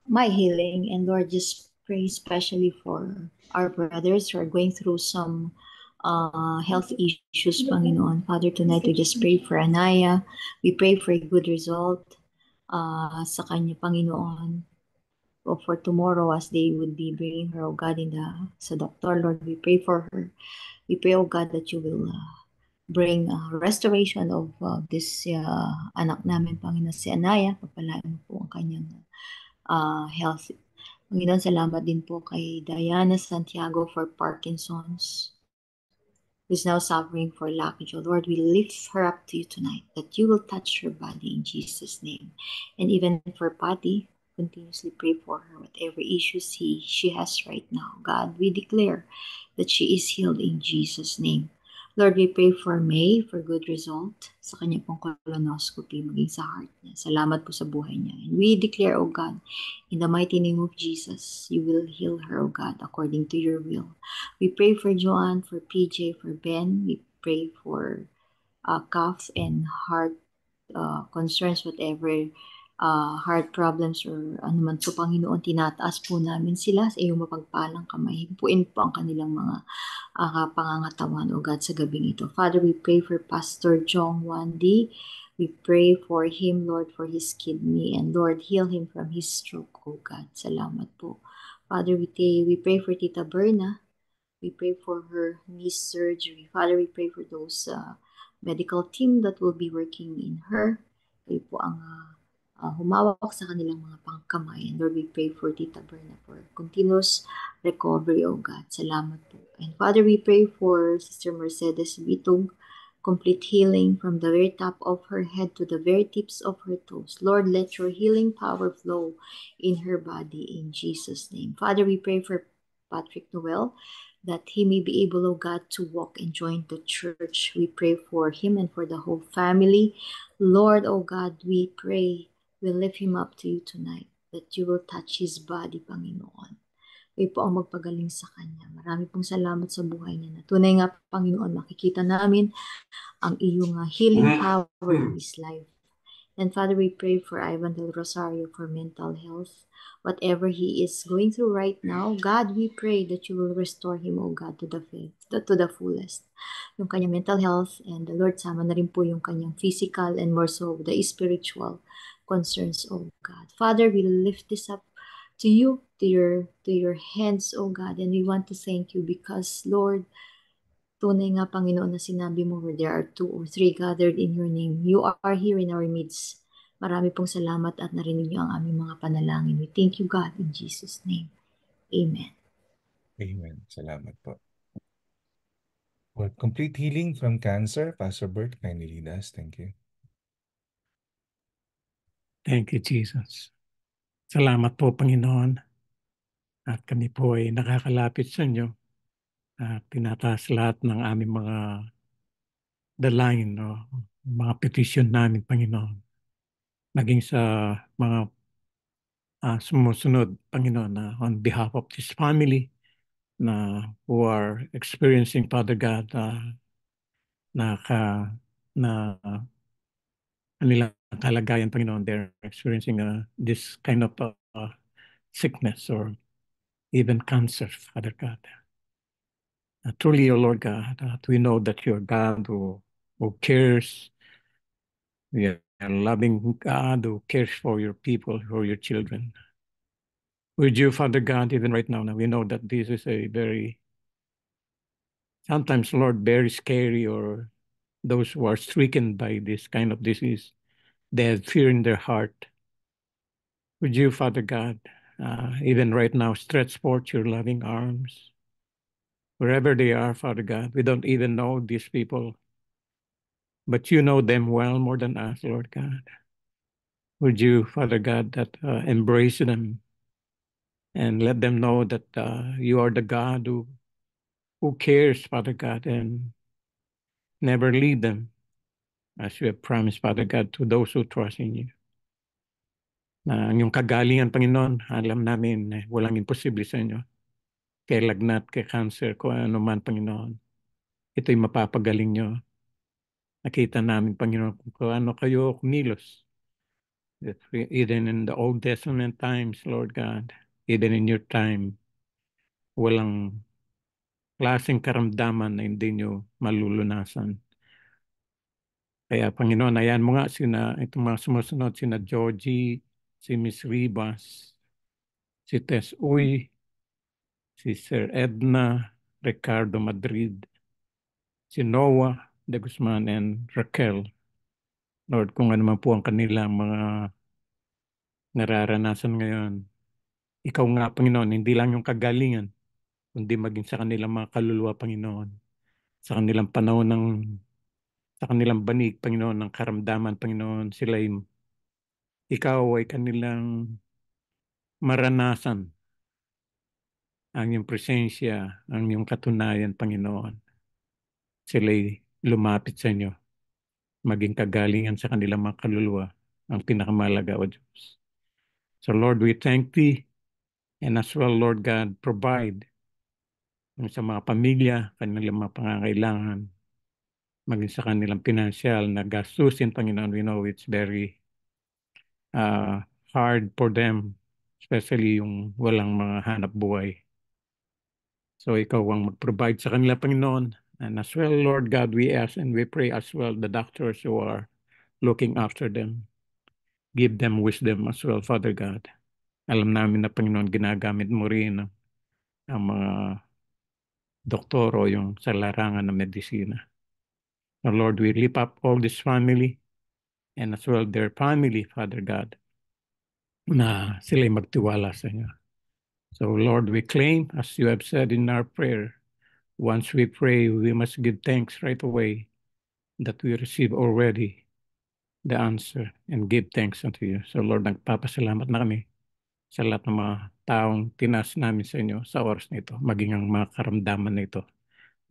my healing. And Lord, just pray especially for our brothers who are going through some uh, health issues, Panginoon. Father, tonight we just pray for Anaya. We pray for a good result uh, sa kanya, Panginoon oh, for tomorrow as they would be bringing her, oh God, in the, sa doctor. Lord, we pray for her. We pray, oh God, that you will uh, bring uh, restoration of uh, this uh, anak namin, Panginoon, si Anaya. Papalaan mo po ang kanyang uh, health. Panginoon, salamat din po kay Diana Santiago for Parkinson's is now suffering for lack Lapidol. Lord, we lift her up to you tonight that you will touch her body in Jesus' name. And even for Patty, continuously pray for her, whatever issues she she has right now. God, we declare that she is healed in Jesus' name. Lord, we pray for May for good result sa kanya pong colonoscopy maging sa heart niya. Salamat po sa buhay niya. And we declare, O God, in the mighty name of Jesus, you will heal her, O God, according to your will. We pray for Joanne, for PJ, for Ben. We pray for uh, and heart uh, concerns, whatever uh, heart problems or ano man po, Panginoon, tinataas po namin sila sa iyong mapagpalang kamay. Puin po ang kanilang mga uh, ah, pangangatawan, O God, sa gabing ito. Father, we pray for Pastor John Wandi. We pray for him, Lord, for his kidney. And Lord, heal him from his stroke, O God. Salamat po. Father, we, pray, we pray for Tita Berna. We pray for her knee surgery. Father, we pray for those uh, medical team that will be working in her. Kayo po ang uh, uh, humawak sa kanilang mga pangkamay. And Lord, we pray for Tita Berna for continuous recovery, O God. Salamat po. And Father, we pray for Sister Mercedes Bitong, complete healing from the very top of her head to the very tips of her toes. Lord, let your healing power flow in her body in Jesus' name. Father, we pray for Patrick Noel that he may be able, oh God, to walk and join the church. We pray for him and for the whole family. Lord, oh God, we pray will lift him up to you tonight that you will touch his body, Panginoon. Kayo po ang magpagaling sa kanya. Marami pong salamat sa buhay niya. Na tunay nga, Panginoon, makikita namin ang iyong ah, healing mm-hmm. power in his life. And Father, we pray for Ivan del Rosario for mental health. Whatever he is going through right now, God, we pray that you will restore him, O oh God, to the, faith, to the fullest. Yung kanyang mental health and the Lord, sama na rin po yung kanyang physical and more so the spiritual concerns, O God. Father, we lift this up to you, to your, to your hands, O God, and we want to thank you because, Lord, tunay nga, Panginoon, na sinabi mo where there are two or three gathered in your name. You are here in our midst. Marami pong salamat at narinig niyo ang aming mga panalangin. We thank you, God, in Jesus' name. Amen. Amen. Salamat po. For complete healing from cancer, Pastor Bert kindly lead us. Thank you. Thank you, Jesus. Salamat po, Panginoon. At kami po ay nakakalapit sa inyo at tinataas lahat ng aming mga dalayan o mga petition namin, Panginoon. Naging sa mga uh, sumusunod, Panginoon, na uh, on behalf of this family na who are experiencing, Father God, uh, na, ka, na uh, kanila kalagayan, Panginoon. They're experiencing uh, this kind of uh, sickness or even cancer, Father God. Uh, truly, O Lord God, uh, we know that you're God who, who cares. We are loving God who cares for your people, for your children. Would you, Father God, even right now, now we know that this is a very, sometimes, Lord, very scary or those who are stricken by this kind of disease they have fear in their heart. Would you, Father God, uh, even right now, stretch forth your loving arms wherever they are, Father God? We don't even know these people, but you know them well more than us, Lord God. Would you, Father God, that uh, embrace them and let them know that uh, you are the God who, who cares, Father God, and never leave them, as you have promised, Father mm-hmm. God, to those who trust in you. Na ang iyong kagalingan, Panginoon, alam namin na eh, walang imposible sa inyo. Kay lagnat, kay cancer, kung ano man, Panginoon. Ito'y mapapagaling nyo. Nakita namin, Panginoon, kung ano kayo kumilos. Even in the Old Testament times, Lord God, even in your time, walang klaseng karamdaman na hindi nyo malulunasan kaya Panginoon, ayan mo nga sina, itong mga sumusunod, sina Georgie, si Miss Ribas, si Tess Uy, si Sir Edna, Ricardo Madrid, si Noah De Guzman, and Raquel. Lord, kung ano man po ang kanilang mga nararanasan ngayon. Ikaw nga, Panginoon, hindi lang yung kagalingan, kundi maging sa kanilang mga kaluluwa, Panginoon. Sa kanilang panahon ng sa kanilang banig, Panginoon, ng karamdaman, Panginoon, sila ay ikaw ay kanilang maranasan ang iyong presensya, ang iyong katunayan, Panginoon. Sila'y lumapit sa inyo, maging kagalingan sa kanilang mga kaluluwa, ang pinakamalaga, O Diyos. So Lord, we thank Thee, and as well, Lord God, provide sa mga pamilya, kanilang mga pangangailangan, maging sa kanilang financial na gastusin, Panginoon, we know it's very uh, hard for them, especially yung walang mga hanap buhay. So ikaw ang mag-provide sa kanila, Panginoon. And as well, Lord God, we ask and we pray as well the doctors who are looking after them. Give them wisdom as well, Father God. Alam namin na, Panginoon, ginagamit mo rin ang, ang mga doktor o yung sa larangan ng medisina. Our Lord, we lift up all this family and as well their family, Father God, na sila'y magtiwala sa inyo. So Lord, we claim, as you have said in our prayer, once we pray, we must give thanks right away that we receive already the answer and give thanks unto you. So Lord, nagpapasalamat na kami sa lahat ng mga taong tinas namin sa inyo sa oras nito, maging ang mga karamdaman nito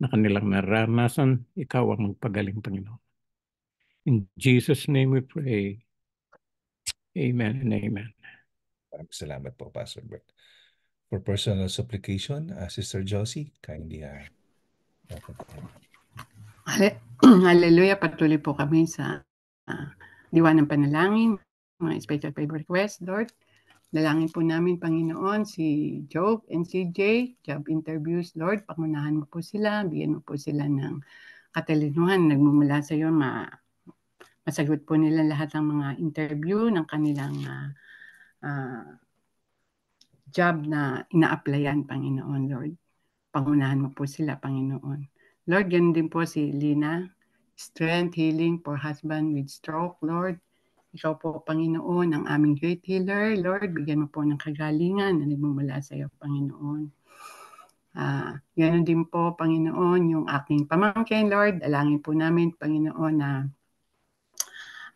na kanilang naranasan, ikaw ang magpagaling, Panginoon. In Jesus' name we pray. Amen and amen. Maraming salamat po, Pastor Bert. For personal supplication, uh, Sister Josie, kindly uh, *clears throat* Hallelujah, patuloy po kami sa uh, diwan ng panalangin, mga special prayer request, Lord. Dalangin po namin, Panginoon, si Job and si Jay, job interviews, Lord, pangunahan mo po sila, bigyan mo po sila ng katalinuhan, nagmumula sa iyo, ma masagot po nila lahat ng mga interview ng kanilang uh, uh, job na ina-applyan, Panginoon, Lord. Pangunahan mo po sila, Panginoon. Lord, ganun din po si Lina, strength, healing for husband with stroke, Lord. Ikaw po, Panginoon, ang aming great healer. Lord, bigyan mo po ng kagalingan na nagmumula sa iyo, Panginoon. Uh, ah, ganun din po, Panginoon, yung aking pamangkin, Lord. Alangin po namin, Panginoon, na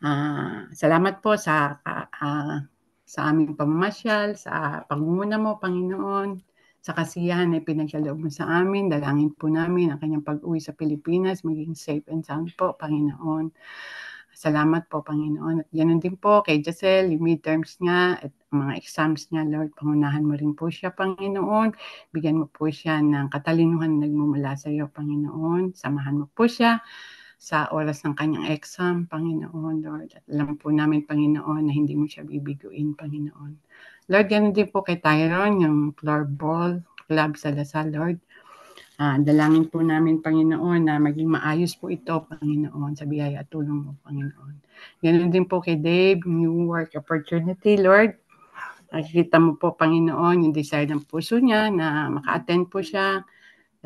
uh, salamat po sa uh, uh, sa aming pamamasyal, sa pangunguna mo, Panginoon, sa kasiyahan na pinagkaloob mo sa amin. Dalangin po namin ang kanyang pag-uwi sa Pilipinas, maging safe and sound po, Panginoon. Salamat po, Panginoon. At ganun din po kay Giselle, yung midterms niya at mga exams niya, Lord, pangunahan mo rin po siya, Panginoon. Bigyan mo po siya ng katalinuhan na nagmumula sa iyo, Panginoon. Samahan mo po siya sa oras ng kanyang exam, Panginoon, Lord. At alam po namin, Panginoon, na hindi mo siya bibiguin, Panginoon. Lord, ganun din po kay Tyron, yung floorball club sa Lasal, Lord. Uh, dalangin po namin, Panginoon, na maging maayos po ito, Panginoon, sa biyaya at tulong mo, Panginoon. Ganun din po kay Dave, new work opportunity, Lord. Nakikita mo po, Panginoon, yung desire ng puso niya na maka-attend po siya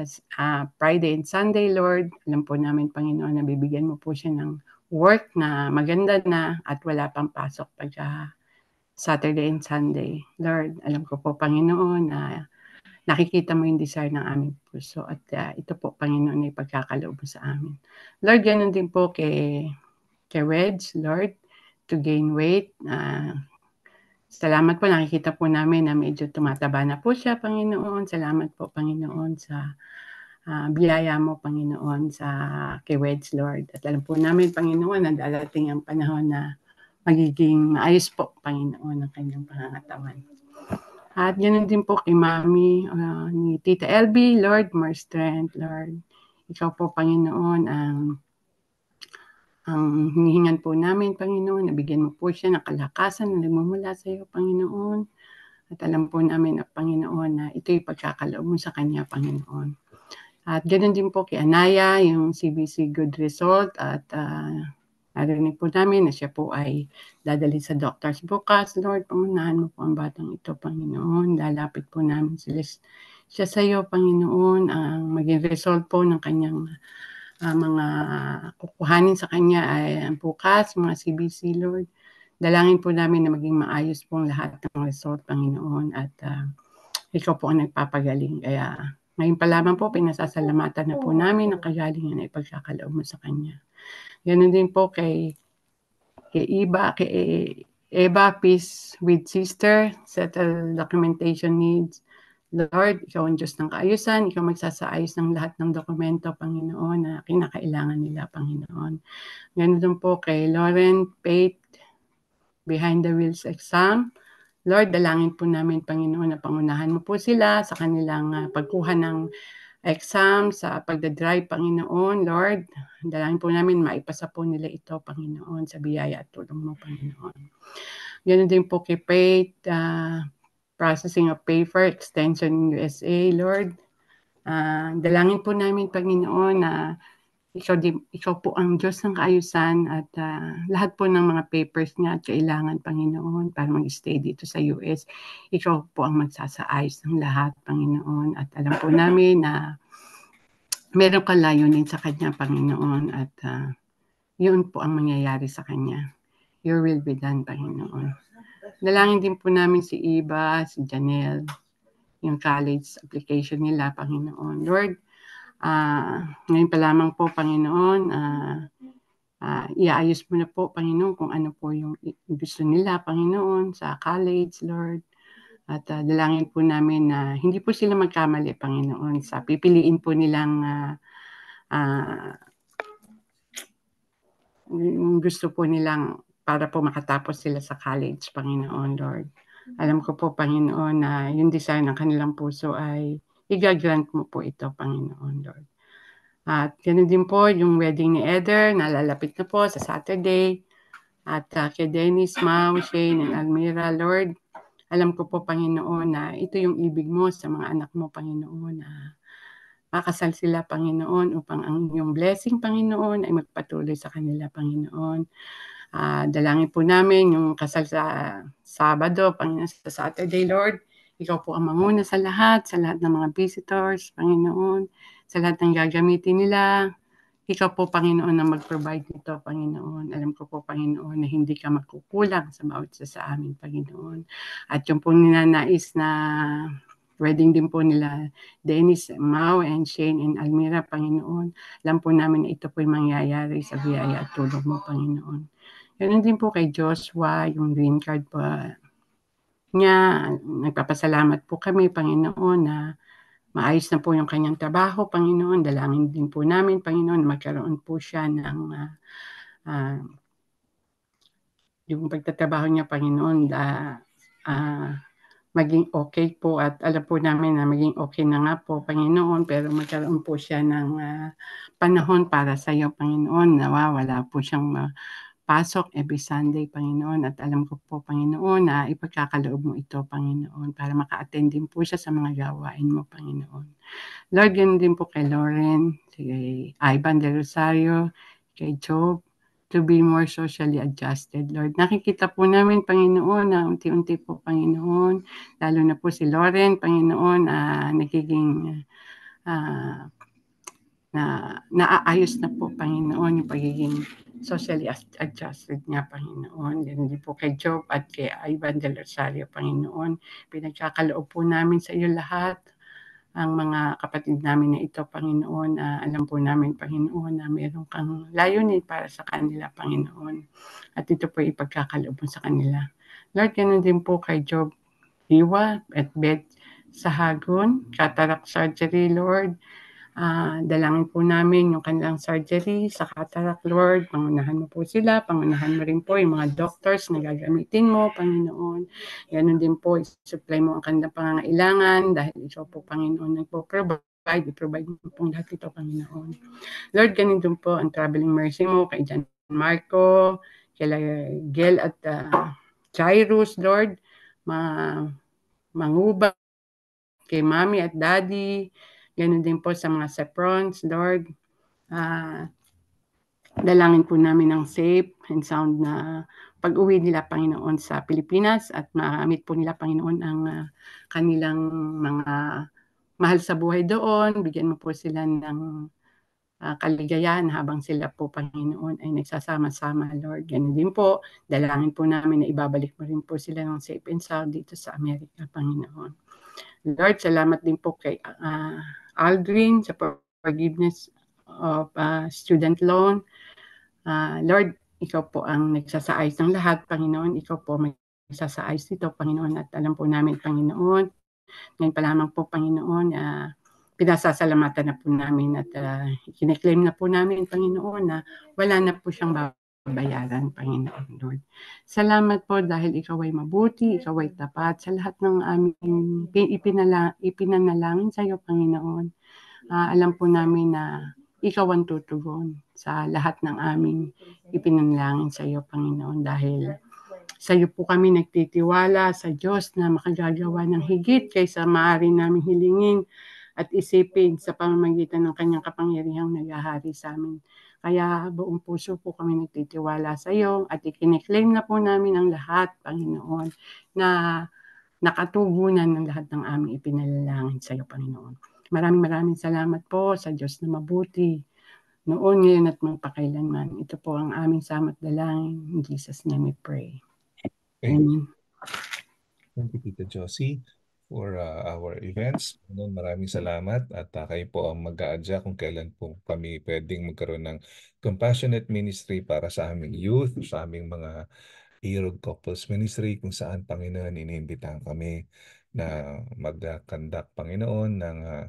That's, uh, Friday and Sunday, Lord. Alam po namin, Panginoon, na bibigyan mo po siya ng work na maganda na at wala pang pasok pagka Saturday and Sunday. Lord, alam ko po, Panginoon, na nakikita mo yung desire ng aming puso. At uh, ito po, Panginoon, ay pagkakaloob sa amin. Lord, ganun din po kay, kay Wedge, Lord, to gain weight. Uh, salamat po, nakikita po namin na medyo tumataba na po siya, Panginoon. Salamat po, Panginoon, sa uh, biyaya mo, Panginoon, sa kay Wedge, Lord. At alam po namin, Panginoon, na darating ang panahon na magiging maayos po, Panginoon, ang kanyang pangangatawan. At ganoon din po kay Mami, uh, ni Tita LB, Lord, more strength, Lord. Ikaw po, Panginoon, ang ang hinihingan po namin, Panginoon. Nabigyan mo po siya ng kalakasan na nagmumula sa iyo, Panginoon. At alam po namin, na, Panginoon, na ito'y pagkakaloob mo sa Kanya, Panginoon. At ganoon din po kay Anaya, yung CBC Good Result at uh, Narinig po namin na siya po ay dadalhin sa doctors bukas. Lord, pangunahan mo po ang batang ito, Panginoon. Lalapit po namin sila siya sa iyo, Panginoon. Ang maging result po ng kanyang uh, mga kukuhanin sa kanya ay ang bukas, mga CBC, Lord. Dalangin po namin na maging maayos po ang lahat ng result, Panginoon. At uh, ikaw po ang nagpapagaling. Kaya ngayon pa lamang po, pinasasalamatan na po namin ang kagalingan na ipagkakaloob mo sa Kanya. Ganun din po kay kay Iba, kay Eva, peace with sister, settle documentation needs. Lord, ikaw ang Diyos ng kaayusan, ikaw magsasaayos ng lahat ng dokumento, Panginoon, na kinakailangan nila, Panginoon. Ganun din po kay Lauren, Pate, Behind the Wheels exam. Lord, dalangin po namin, Panginoon, na pangunahan mo po sila sa kanilang uh, pagkuha ng exams sa pagdadrive, Panginoon, Lord. Dalangin po namin maipasa po nila ito, Panginoon, sa biyaya at tulong mo, Panginoon. Ganun din po kay Faith, uh, processing of paper, extension in USA, Lord. Uh, dalangin po namin, Panginoon, na uh, ikaw, di, ikaw po ang Diyos ng kaayusan at uh, lahat po ng mga papers niya at kailangan, Panginoon, para mag-stay dito sa US. Ikaw po ang magsasaayos ng lahat, Panginoon. At alam po namin na meron ka layunin sa Kanya, Panginoon. At uh, yun po ang mangyayari sa Kanya. Your will be done, Panginoon. Nalangin din po namin si Iba, si Janelle, yung college application nila, Panginoon. Lord, Uh, ngayon pa lamang po, Panginoon, uh, uh, iaayos mo na po, Panginoon, kung ano po yung gusto nila, Panginoon, sa college, Lord. At uh, dalangin po namin na hindi po sila magkamali, Panginoon, sa pipiliin po nilang uh, uh, gusto po nilang para po makatapos sila sa college, Panginoon, Lord. Alam ko po, Panginoon, na yung design ng kanilang puso ay Igagrant mo po ito, Panginoon Lord. At ganun din po yung wedding ni Eder, nalalapit na po sa Saturday. At uh, kay Dennis, Ma'am, Shane, and Almira, Lord, alam ko po, Panginoon, na ito yung ibig mo sa mga anak mo, Panginoon, na makasal sila, Panginoon, upang ang inyong blessing, Panginoon, ay magpatuloy sa kanila, Panginoon. Uh, dalangin po namin yung kasal sa Sabado, Panginoon, sa Saturday, Lord, ikaw po ang manguna sa lahat, sa lahat ng mga visitors, Panginoon, sa lahat ng gagamitin nila. Ikaw po, Panginoon, na mag-provide nito, Panginoon. Alam ko po, Panginoon, na hindi ka magkukulang sa bawat sa sa amin, Panginoon. At yung pong ninanais na wedding din po nila Dennis Mao and Shane and Almira, Panginoon. Alam po namin ito po yung mangyayari sa biyaya at tulong mo, Panginoon. Ganun din po kay Joshua, yung green card po, niya. Nagpapasalamat po kami, Panginoon, na maayos na po yung kanyang trabaho, Panginoon. Dalangin din po namin, Panginoon, magkaroon po siya ng uh, uh, yung pagtatrabaho niya, Panginoon, da, uh, ah, maging okay po at alam po namin na maging okay na nga po, Panginoon, pero magkaroon po siya ng uh, panahon para sa iyo, Panginoon. Nawawala po siyang uh, pasok every Sunday, Panginoon. At alam ko po, Panginoon, na ipagkakaloob mo ito, Panginoon, para maka-attend din po siya sa mga gawain mo, Panginoon. Lord, ganun din po kay Lauren, kay Ivan de Rosario, kay Job, to be more socially adjusted, Lord. Nakikita po namin, Panginoon, na unti-unti po, Panginoon, lalo na po si Lauren, Panginoon, na nagiging uh, na naaayos na po, Panginoon, yung pagiging socially adjusted nga, Panginoon. din po kay Job at kay Ivan del Rosario, Panginoon. Pinagkakaloob po namin sa iyo lahat ang mga kapatid namin na ito, Panginoon. Uh, alam po namin, Panginoon, na meron kang layunin para sa kanila, Panginoon. At ito po ipagkakaloob mo sa kanila. Lord, ganun din po kay Job Hiwa at Beth Sahagun, cataract surgery, Lord. Uh, dalangin po namin yung kanilang surgery sa cataract, Lord. Pangunahan mo po sila. Pangunahan mo rin po yung mga doctors na gagamitin mo, Panginoon. Ganon din po, supply mo ang kanilang pangangailangan dahil ikaw po, Panginoon, nagpo-provide provide, i-provide mo pong lahat ito, Panginoon. Lord, ganun din po ang traveling mercy mo kay John Marco, kay Gel at uh, ah, Cyrus, Lord, ma manguba, kay Mami at Daddy, Ganun din po sa mga saprons, Lord. Uh, ah, dalangin po namin ng safe and sound na pag-uwi nila, Panginoon, sa Pilipinas at maamit po nila, Panginoon, ang uh, kanilang mga mahal sa buhay doon. Bigyan mo po sila ng uh, kaligayahan habang sila po, Panginoon, ay nagsasama-sama, Lord. Ganun din po, dalangin po namin na ibabalik mo rin po sila ng safe and sound dito sa Amerika, Panginoon. Lord, salamat din po kay uh, Aldrin sa forgiveness of uh, student loan. Uh, Lord, ikaw po ang nagsasaayos ng lahat, Panginoon. Ikaw po may nagsasaayos nito, Panginoon. At alam po namin, Panginoon, ngayon pa lamang po, Panginoon, uh, pinasasalamatan na po namin at uh, ah, kiniklaim na po namin, Panginoon, na wala na po siyang bayaran, Panginoon Lord. Salamat po dahil ikaw ay mabuti, ikaw ay tapat sa lahat ng aming ipinala, ipinanalangin sa iyo, Panginoon. Uh, alam po namin na ikaw ang tutugon sa lahat ng aming ipinanalangin sa iyo, Panginoon, dahil sa iyo po kami nagtitiwala sa Diyos na makagagawa ng higit kaysa maaari namin hilingin at isipin sa pamamagitan ng kanyang kapangyarihang nagahari sa amin. Kaya buong puso po kami nagtitiwala sa iyo at ikiniklaim na po namin ang lahat, Panginoon, na nakatugunan ng lahat ng aming ipinalalangin sa iyo, Panginoon. Maraming maraming salamat po sa Diyos na mabuti noon, ngayon at magpakailanman. Ito po ang aming samat dalangin. In Jesus' name we pray. Amen. Thank you, Tita Josie for uh, our events. Noon, maraming mm. salamat at uh, kayo po ang mag-aadya kung kailan po kami pwedeng magkaroon ng compassionate ministry para sa aming youth, sa aming mga Irog Couples Ministry kung saan Panginoon iniimbitahan kami na mag-conduct Panginoon ng uh,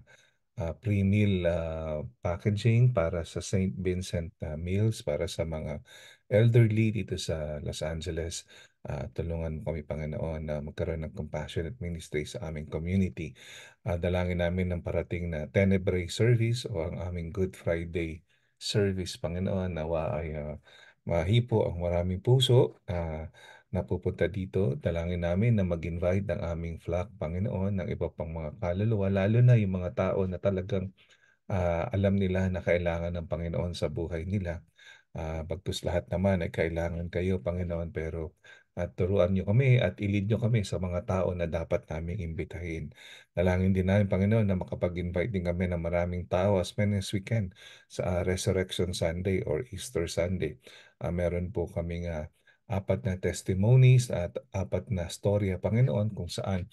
uh, pre-meal uh, packaging para sa St. Vincent uh, meals para sa mga elderly dito sa Los Angeles Uh, tulungan mo kami, Panginoon, na magkaroon ng compassionate ministry sa aming community. Uh, dalangin namin ng parating na Tenebrae service o ang aming Good Friday service, Panginoon. Nawa ay uh, mahipo ang maraming puso uh, na pupunta dito. Dalangin namin na mag-invite ang aming flock, Panginoon, ng iba pang mga kaluluwa, lalo na yung mga tao na talagang uh, alam nila na kailangan ng Panginoon sa buhay nila. Uh, bagkus lahat naman ay kailangan kayo, Panginoon, pero at turuan niyo kami at ilid niyo kami sa mga tao na dapat naming imbitahin. Nalangin din namin, Panginoon, na makapag-invite din kami ng maraming tao as many as we can sa uh, Resurrection Sunday or Easter Sunday. Uh, meron po kaming uh, apat na testimonies at apat na storya, Panginoon, kung saan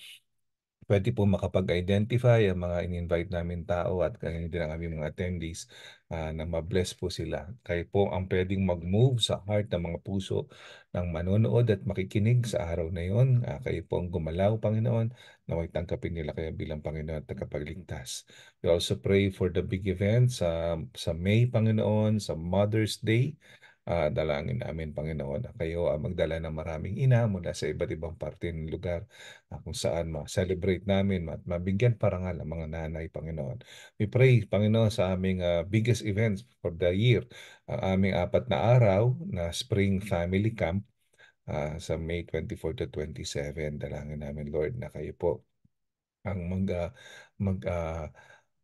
pwede po makapag-identify ang mga in-invite namin tao at ganyan din ang aming mga attendees uh, na mabless po sila. Kayo po ang pwedeng mag-move sa heart ng mga puso ng manonood at makikinig sa araw na yon. Uh, ah, kayo po ang gumalaw, Panginoon, na may tangkapin nila kayo bilang Panginoon at tagapagligtas. We also pray for the big events uh, sa May, Panginoon, sa Mother's Day, Uh, dalangin namin, Panginoon, na kayo ang magdala ng maraming ina mula sa iba't ibang parte ng lugar uh, kung saan ma-celebrate namin at mabigyan parangal ang mga nanay, Panginoon. We pray, Panginoon, sa aming uh, biggest events for the year, ang uh, aming apat na araw na Spring Family Camp uh, sa May 24 to 27. Dalangin namin, Lord, na kayo po ang mag, uh, mag uh,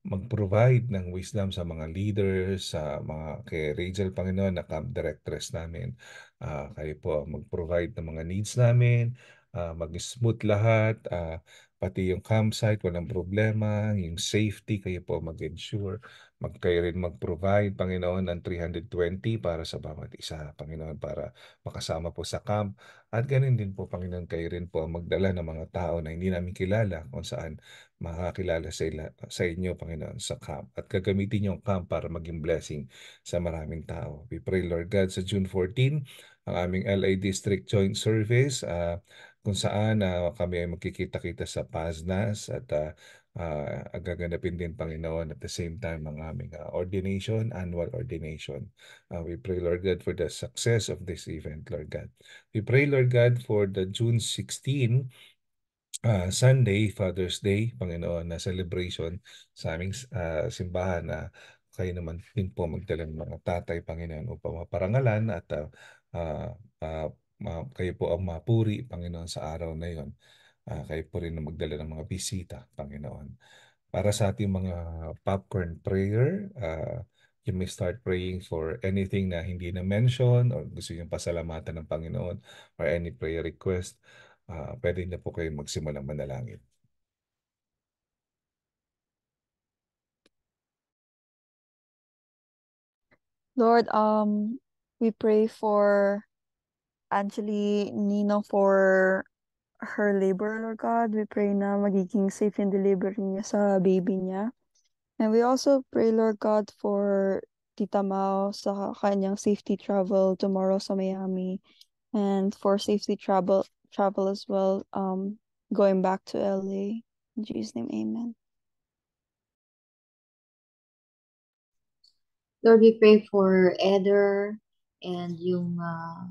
mag-provide ng wisdom sa mga leaders, sa mga kay Rachel Panginoon na camp directress namin. Uh, kayo po mag-provide ng mga needs namin, uh, mag-smooth lahat, uh, pati yung campsite, walang problema, yung safety, kayo po mag-ensure. Magkayo rin mag-provide, Panginoon, ng 320 para sa bawat isa, Panginoon, para makasama po sa camp. At ganun din po, Panginoon, kayo rin po ang magdala ng mga tao na hindi namin kilala kung saan makakilala sa, ila, sa inyo, Panginoon, sa camp. At gagamitin yung camp para maging blessing sa maraming tao. We pray, Lord God, sa June 14, ang aming LA District Joint Service, uh, kung saan uh, kami ay magkikita-kita sa PASNAS at uh, uh, ah, agaganapin din Panginoon at the same time ang aming uh, ordination, annual ordination. Uh, we pray Lord God for the success of this event Lord God. We pray Lord God for the June 16 uh, Sunday, Father's Day, Panginoon, na celebration sa aming uh, simbahan na uh, kayo naman din po magdala ng mga tatay, Panginoon, upang maparangalan at uh, uh, uh, kayo po ang mapuri, Panginoon, sa araw na yon. Uh, kayo po rin na magdala ng mga bisita, Panginoon. Para sa ating mga popcorn prayer, uh, you may start praying for anything na hindi na-mention or gusto nyo pasalamatan ng Panginoon or any prayer request, uh, pwede na po kayo magsimulang manalangin. Lord, um, we pray for Angeli, Nino for her labor, Lord God. We pray na magiging safe yung delivery niya sa baby niya. And we also pray, Lord God, for Tita Mao sa kanyang safety travel tomorrow sa Miami and for safety travel travel as well um going back to LA. In Jesus' name, amen. Lord, we pray for Eder and yung uh,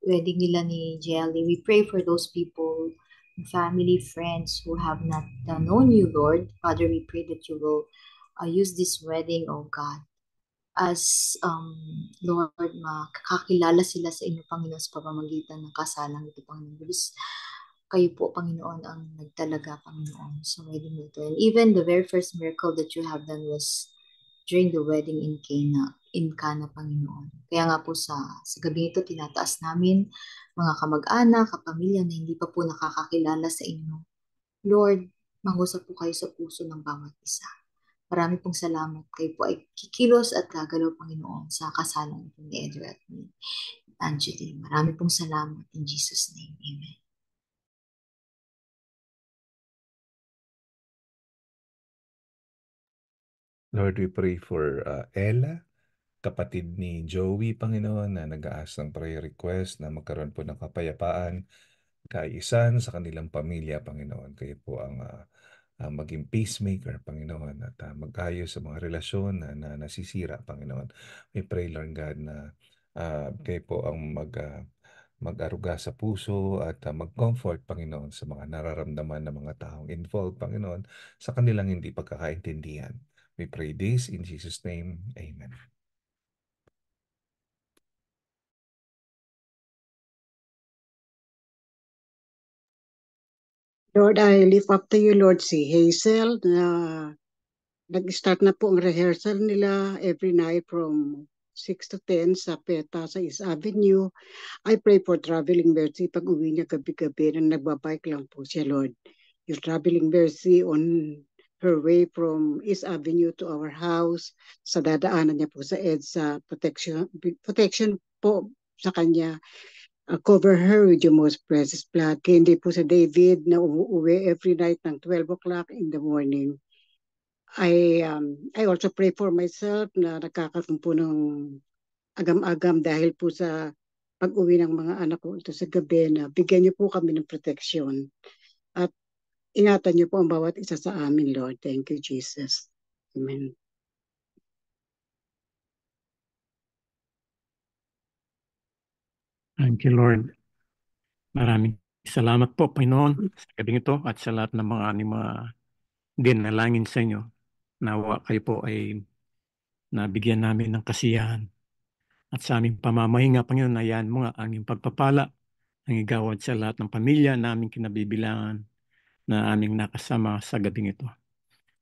wedding nila ni Jelly. We pray for those people family, friends who have not uh, known you, Lord. Father, we pray that you will uh, use this wedding, oh God, as, um, Lord, makakakilala sila sa inyo, Panginoon, sa pamamagitan ng kasalang ito, Panginoon. Because kayo po, Panginoon, ang nagtalaga, Panginoon, sa wedding ito. And even the very first miracle that you have done was during the wedding in Cana in ka na Panginoon. Kaya nga po sa, sa gabi ito, tinataas namin mga kamag-anak, kapamilya na hindi pa po nakakakilala sa inyo. Lord, mangusap po kayo sa puso ng bawat isa. Marami pong salamat. Kayo po ay kikilos at gagalaw, Panginoon, sa kasalan ito ni Edward at ni Angeline. Marami pong salamat. In Jesus' name, Amen. Lord, we pray for uh, Ella, kapatid ni Joey Panginoon na nag-aas ng prayer request na magkaroon po ng kapayapaan, kaisan sa kanilang pamilya, Panginoon. Kayo po ang uh, uh, maging peacemaker, Panginoon, at uh, mag-ayos sa mga relasyon na, na nasisira, Panginoon. May pray, Lord God, na uh, kayo po ang mag, uh, mag-aruga sa puso at uh, mag-comfort, Panginoon, sa mga nararamdaman ng mga taong involved, Panginoon, sa kanilang hindi pagkakaintindihan. We pray this in Jesus' name. Amen. Lord, I lift up to you, Lord, si Hazel na nag-start na po ang rehearsal nila every night from 6 to 10 sa PETA sa East Avenue. I pray for traveling mercy pag uwi niya gabi-gabi na nagbabike lang po siya, Lord. Your traveling mercy on her way from East Avenue to our house sa dadaanan niya po sa EDSA protection protection po sa kanya uh, cover her with your most precious blood. Kaya hindi po sa David na uuwi every night ng 12 o'clock in the morning. I, um, I also pray for myself na nakakaroon po ng agam-agam dahil po sa pag-uwi ng mga anak ko ito sa gabi na bigyan niyo po kami ng protection. at ingatan niyo po ang bawat isa sa amin, Lord. Thank you, Jesus. Amen. Thank you, Lord. Maraming salamat po, Panginoon, sa gabing ito at sa lahat ng mga aming mga dinalangin sa inyo. Nawa kayo po ay nabigyan namin ng kasiyahan. At sa aming pamamahinga, Panginoon, nayan mo nga aming pagpapala, ang igawad sa lahat ng pamilya na aming kinabibilangan na aming nakasama sa gabing ito.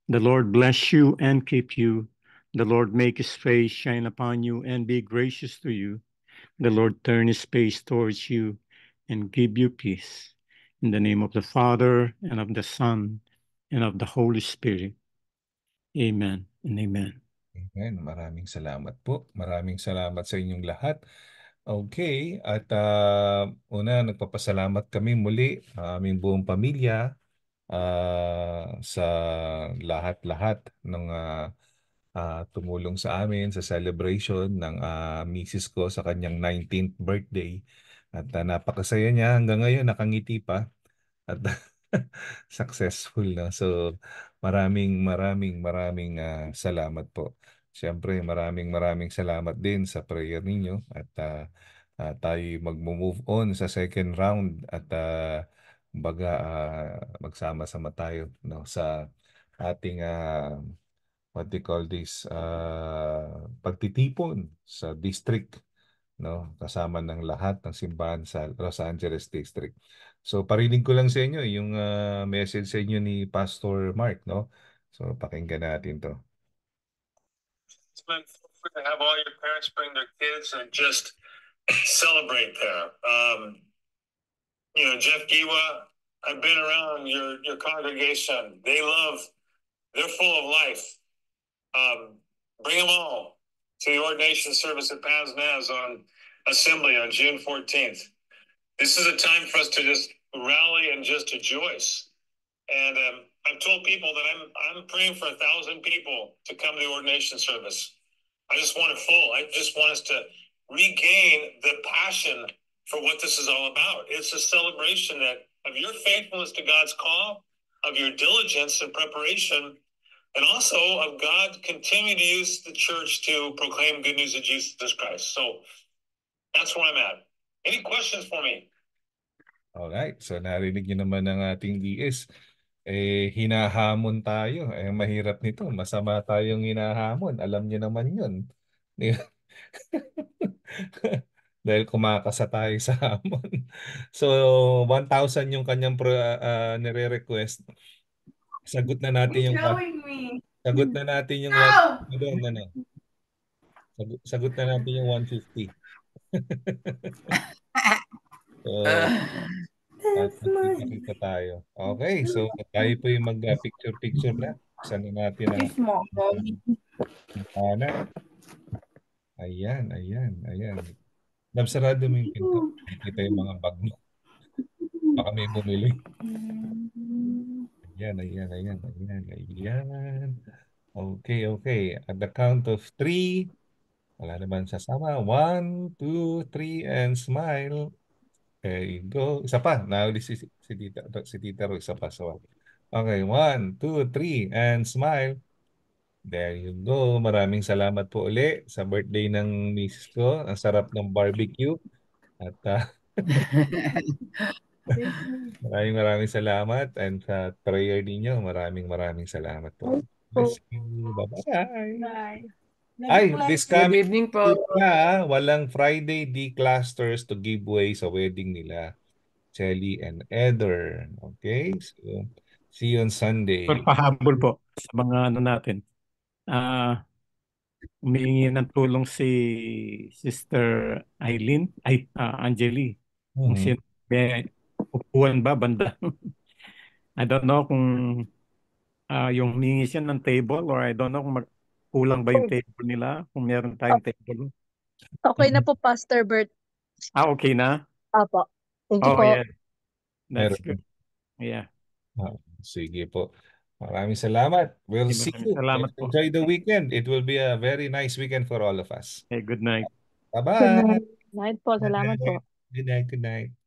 The Lord bless you and keep you. The Lord make His face shine upon you and be gracious to you the Lord turn his face towards you and give you peace. In the name of the Father, and of the Son, and of the Holy Spirit. Amen and amen. Amen. Maraming salamat po. Maraming salamat sa inyong lahat. Okay, at uh, una nagpapasalamat kami muli uh, aming buong pamilya uh, sa lahat-lahat ng uh, uh, tumulong sa amin sa celebration ng uh, misis ko sa kanyang 19th birthday. At uh, napakasaya niya hanggang ngayon nakangiti pa at *laughs* successful na. So maraming maraming maraming uh, salamat po. Siyempre maraming maraming salamat din sa prayer ninyo at uh, uh, tayo magmo-move on sa second round at uh, baga uh, magsama-sama tayo no sa ating uh, what they call this uh, pagtitipon sa district no kasama ng lahat ng simbahan sa Los Angeles district. So parinig ko lang sa inyo yung uh, message sa inyo ni Pastor Mark no. So pakinggan natin to. It's been fun to have all your parents bring their kids and just celebrate there. Um, you know, Jeff Giwa, I've been around your your congregation. They love they're full of life Um, bring them all to the ordination service at Paz Naz on Assembly on June 14th. This is a time for us to just rally and just rejoice. And um, I've told people that I'm I'm praying for a thousand people to come to the ordination service. I just want it full. I just want us to regain the passion for what this is all about. It's a celebration that of your faithfulness to God's call, of your diligence and preparation and also of God continue to use the church to proclaim good news of Jesus Christ. So that's where I'm at. Any questions for me? All right. so narinig niyo naman ng ating DS. Eh, hinahamon tayo. Eh, mahirap nito. Masama tayong hinahamon. Alam niyo naman yun. *laughs* Dahil kumakasa tayo sa *laughs* hamon. So, 1,000 yung kanyang pro, uh, nire-request sagot na natin yung me. Sagot na natin yung no! doon ano, ano, ano. Sagot, sagot na natin yung 150. so, uh, That's tayo. Okay, so tayo po yung mag-picture-picture na. na natin na. Sana. Ayan, ayan, ayan. Nabsarado mo yung pinto. Kita yung mga bag mo. Baka may bumili. Mm. Ayan, ayan, ayan, ayan, ayan. Okay, okay. At the count of three, wala naman sasama. One, two, three, and smile. There you go. Isa pa. Nauli si, si, tita, si tita Ro, isa pa. So, okay, one, two, three, and smile. There you go. Maraming salamat po uli sa birthday ng misis ko. Ang sarap ng barbecue. At uh, *laughs* maraming maraming salamat and sa prayer ninyo, maraming maraming salamat po. Bye-bye. Bye. Ay, this coming Good evening po. Na, walang Friday D-clusters to give way sa wedding nila. Shelly and Eder. Okay? So, see you on Sunday. Sir, po sa mga ano natin. Ah, uh, umihingi ng tulong si Sister Eileen, ay, uh, Angeli. Hmm. Kung sino Juan ba banda? I don't know kung uh, yung hingis yan ng table or I don't know kung mag- kulang ba yung oh. table nila, kung meron tayong okay. Oh. table. Okay na mm-hmm. po, Pastor Bert. Ah, okay na? Apo. Thank you oh, po. Yeah. That's meron. good. Yeah. Ah, sige po. Maraming salamat. We'll sige, see you. Salamat po. Enjoy the weekend. It will be a very nice weekend for all of us. Hey, good night. Bye-bye. Good night, night po. Salamat good night. po. Good night. Good night.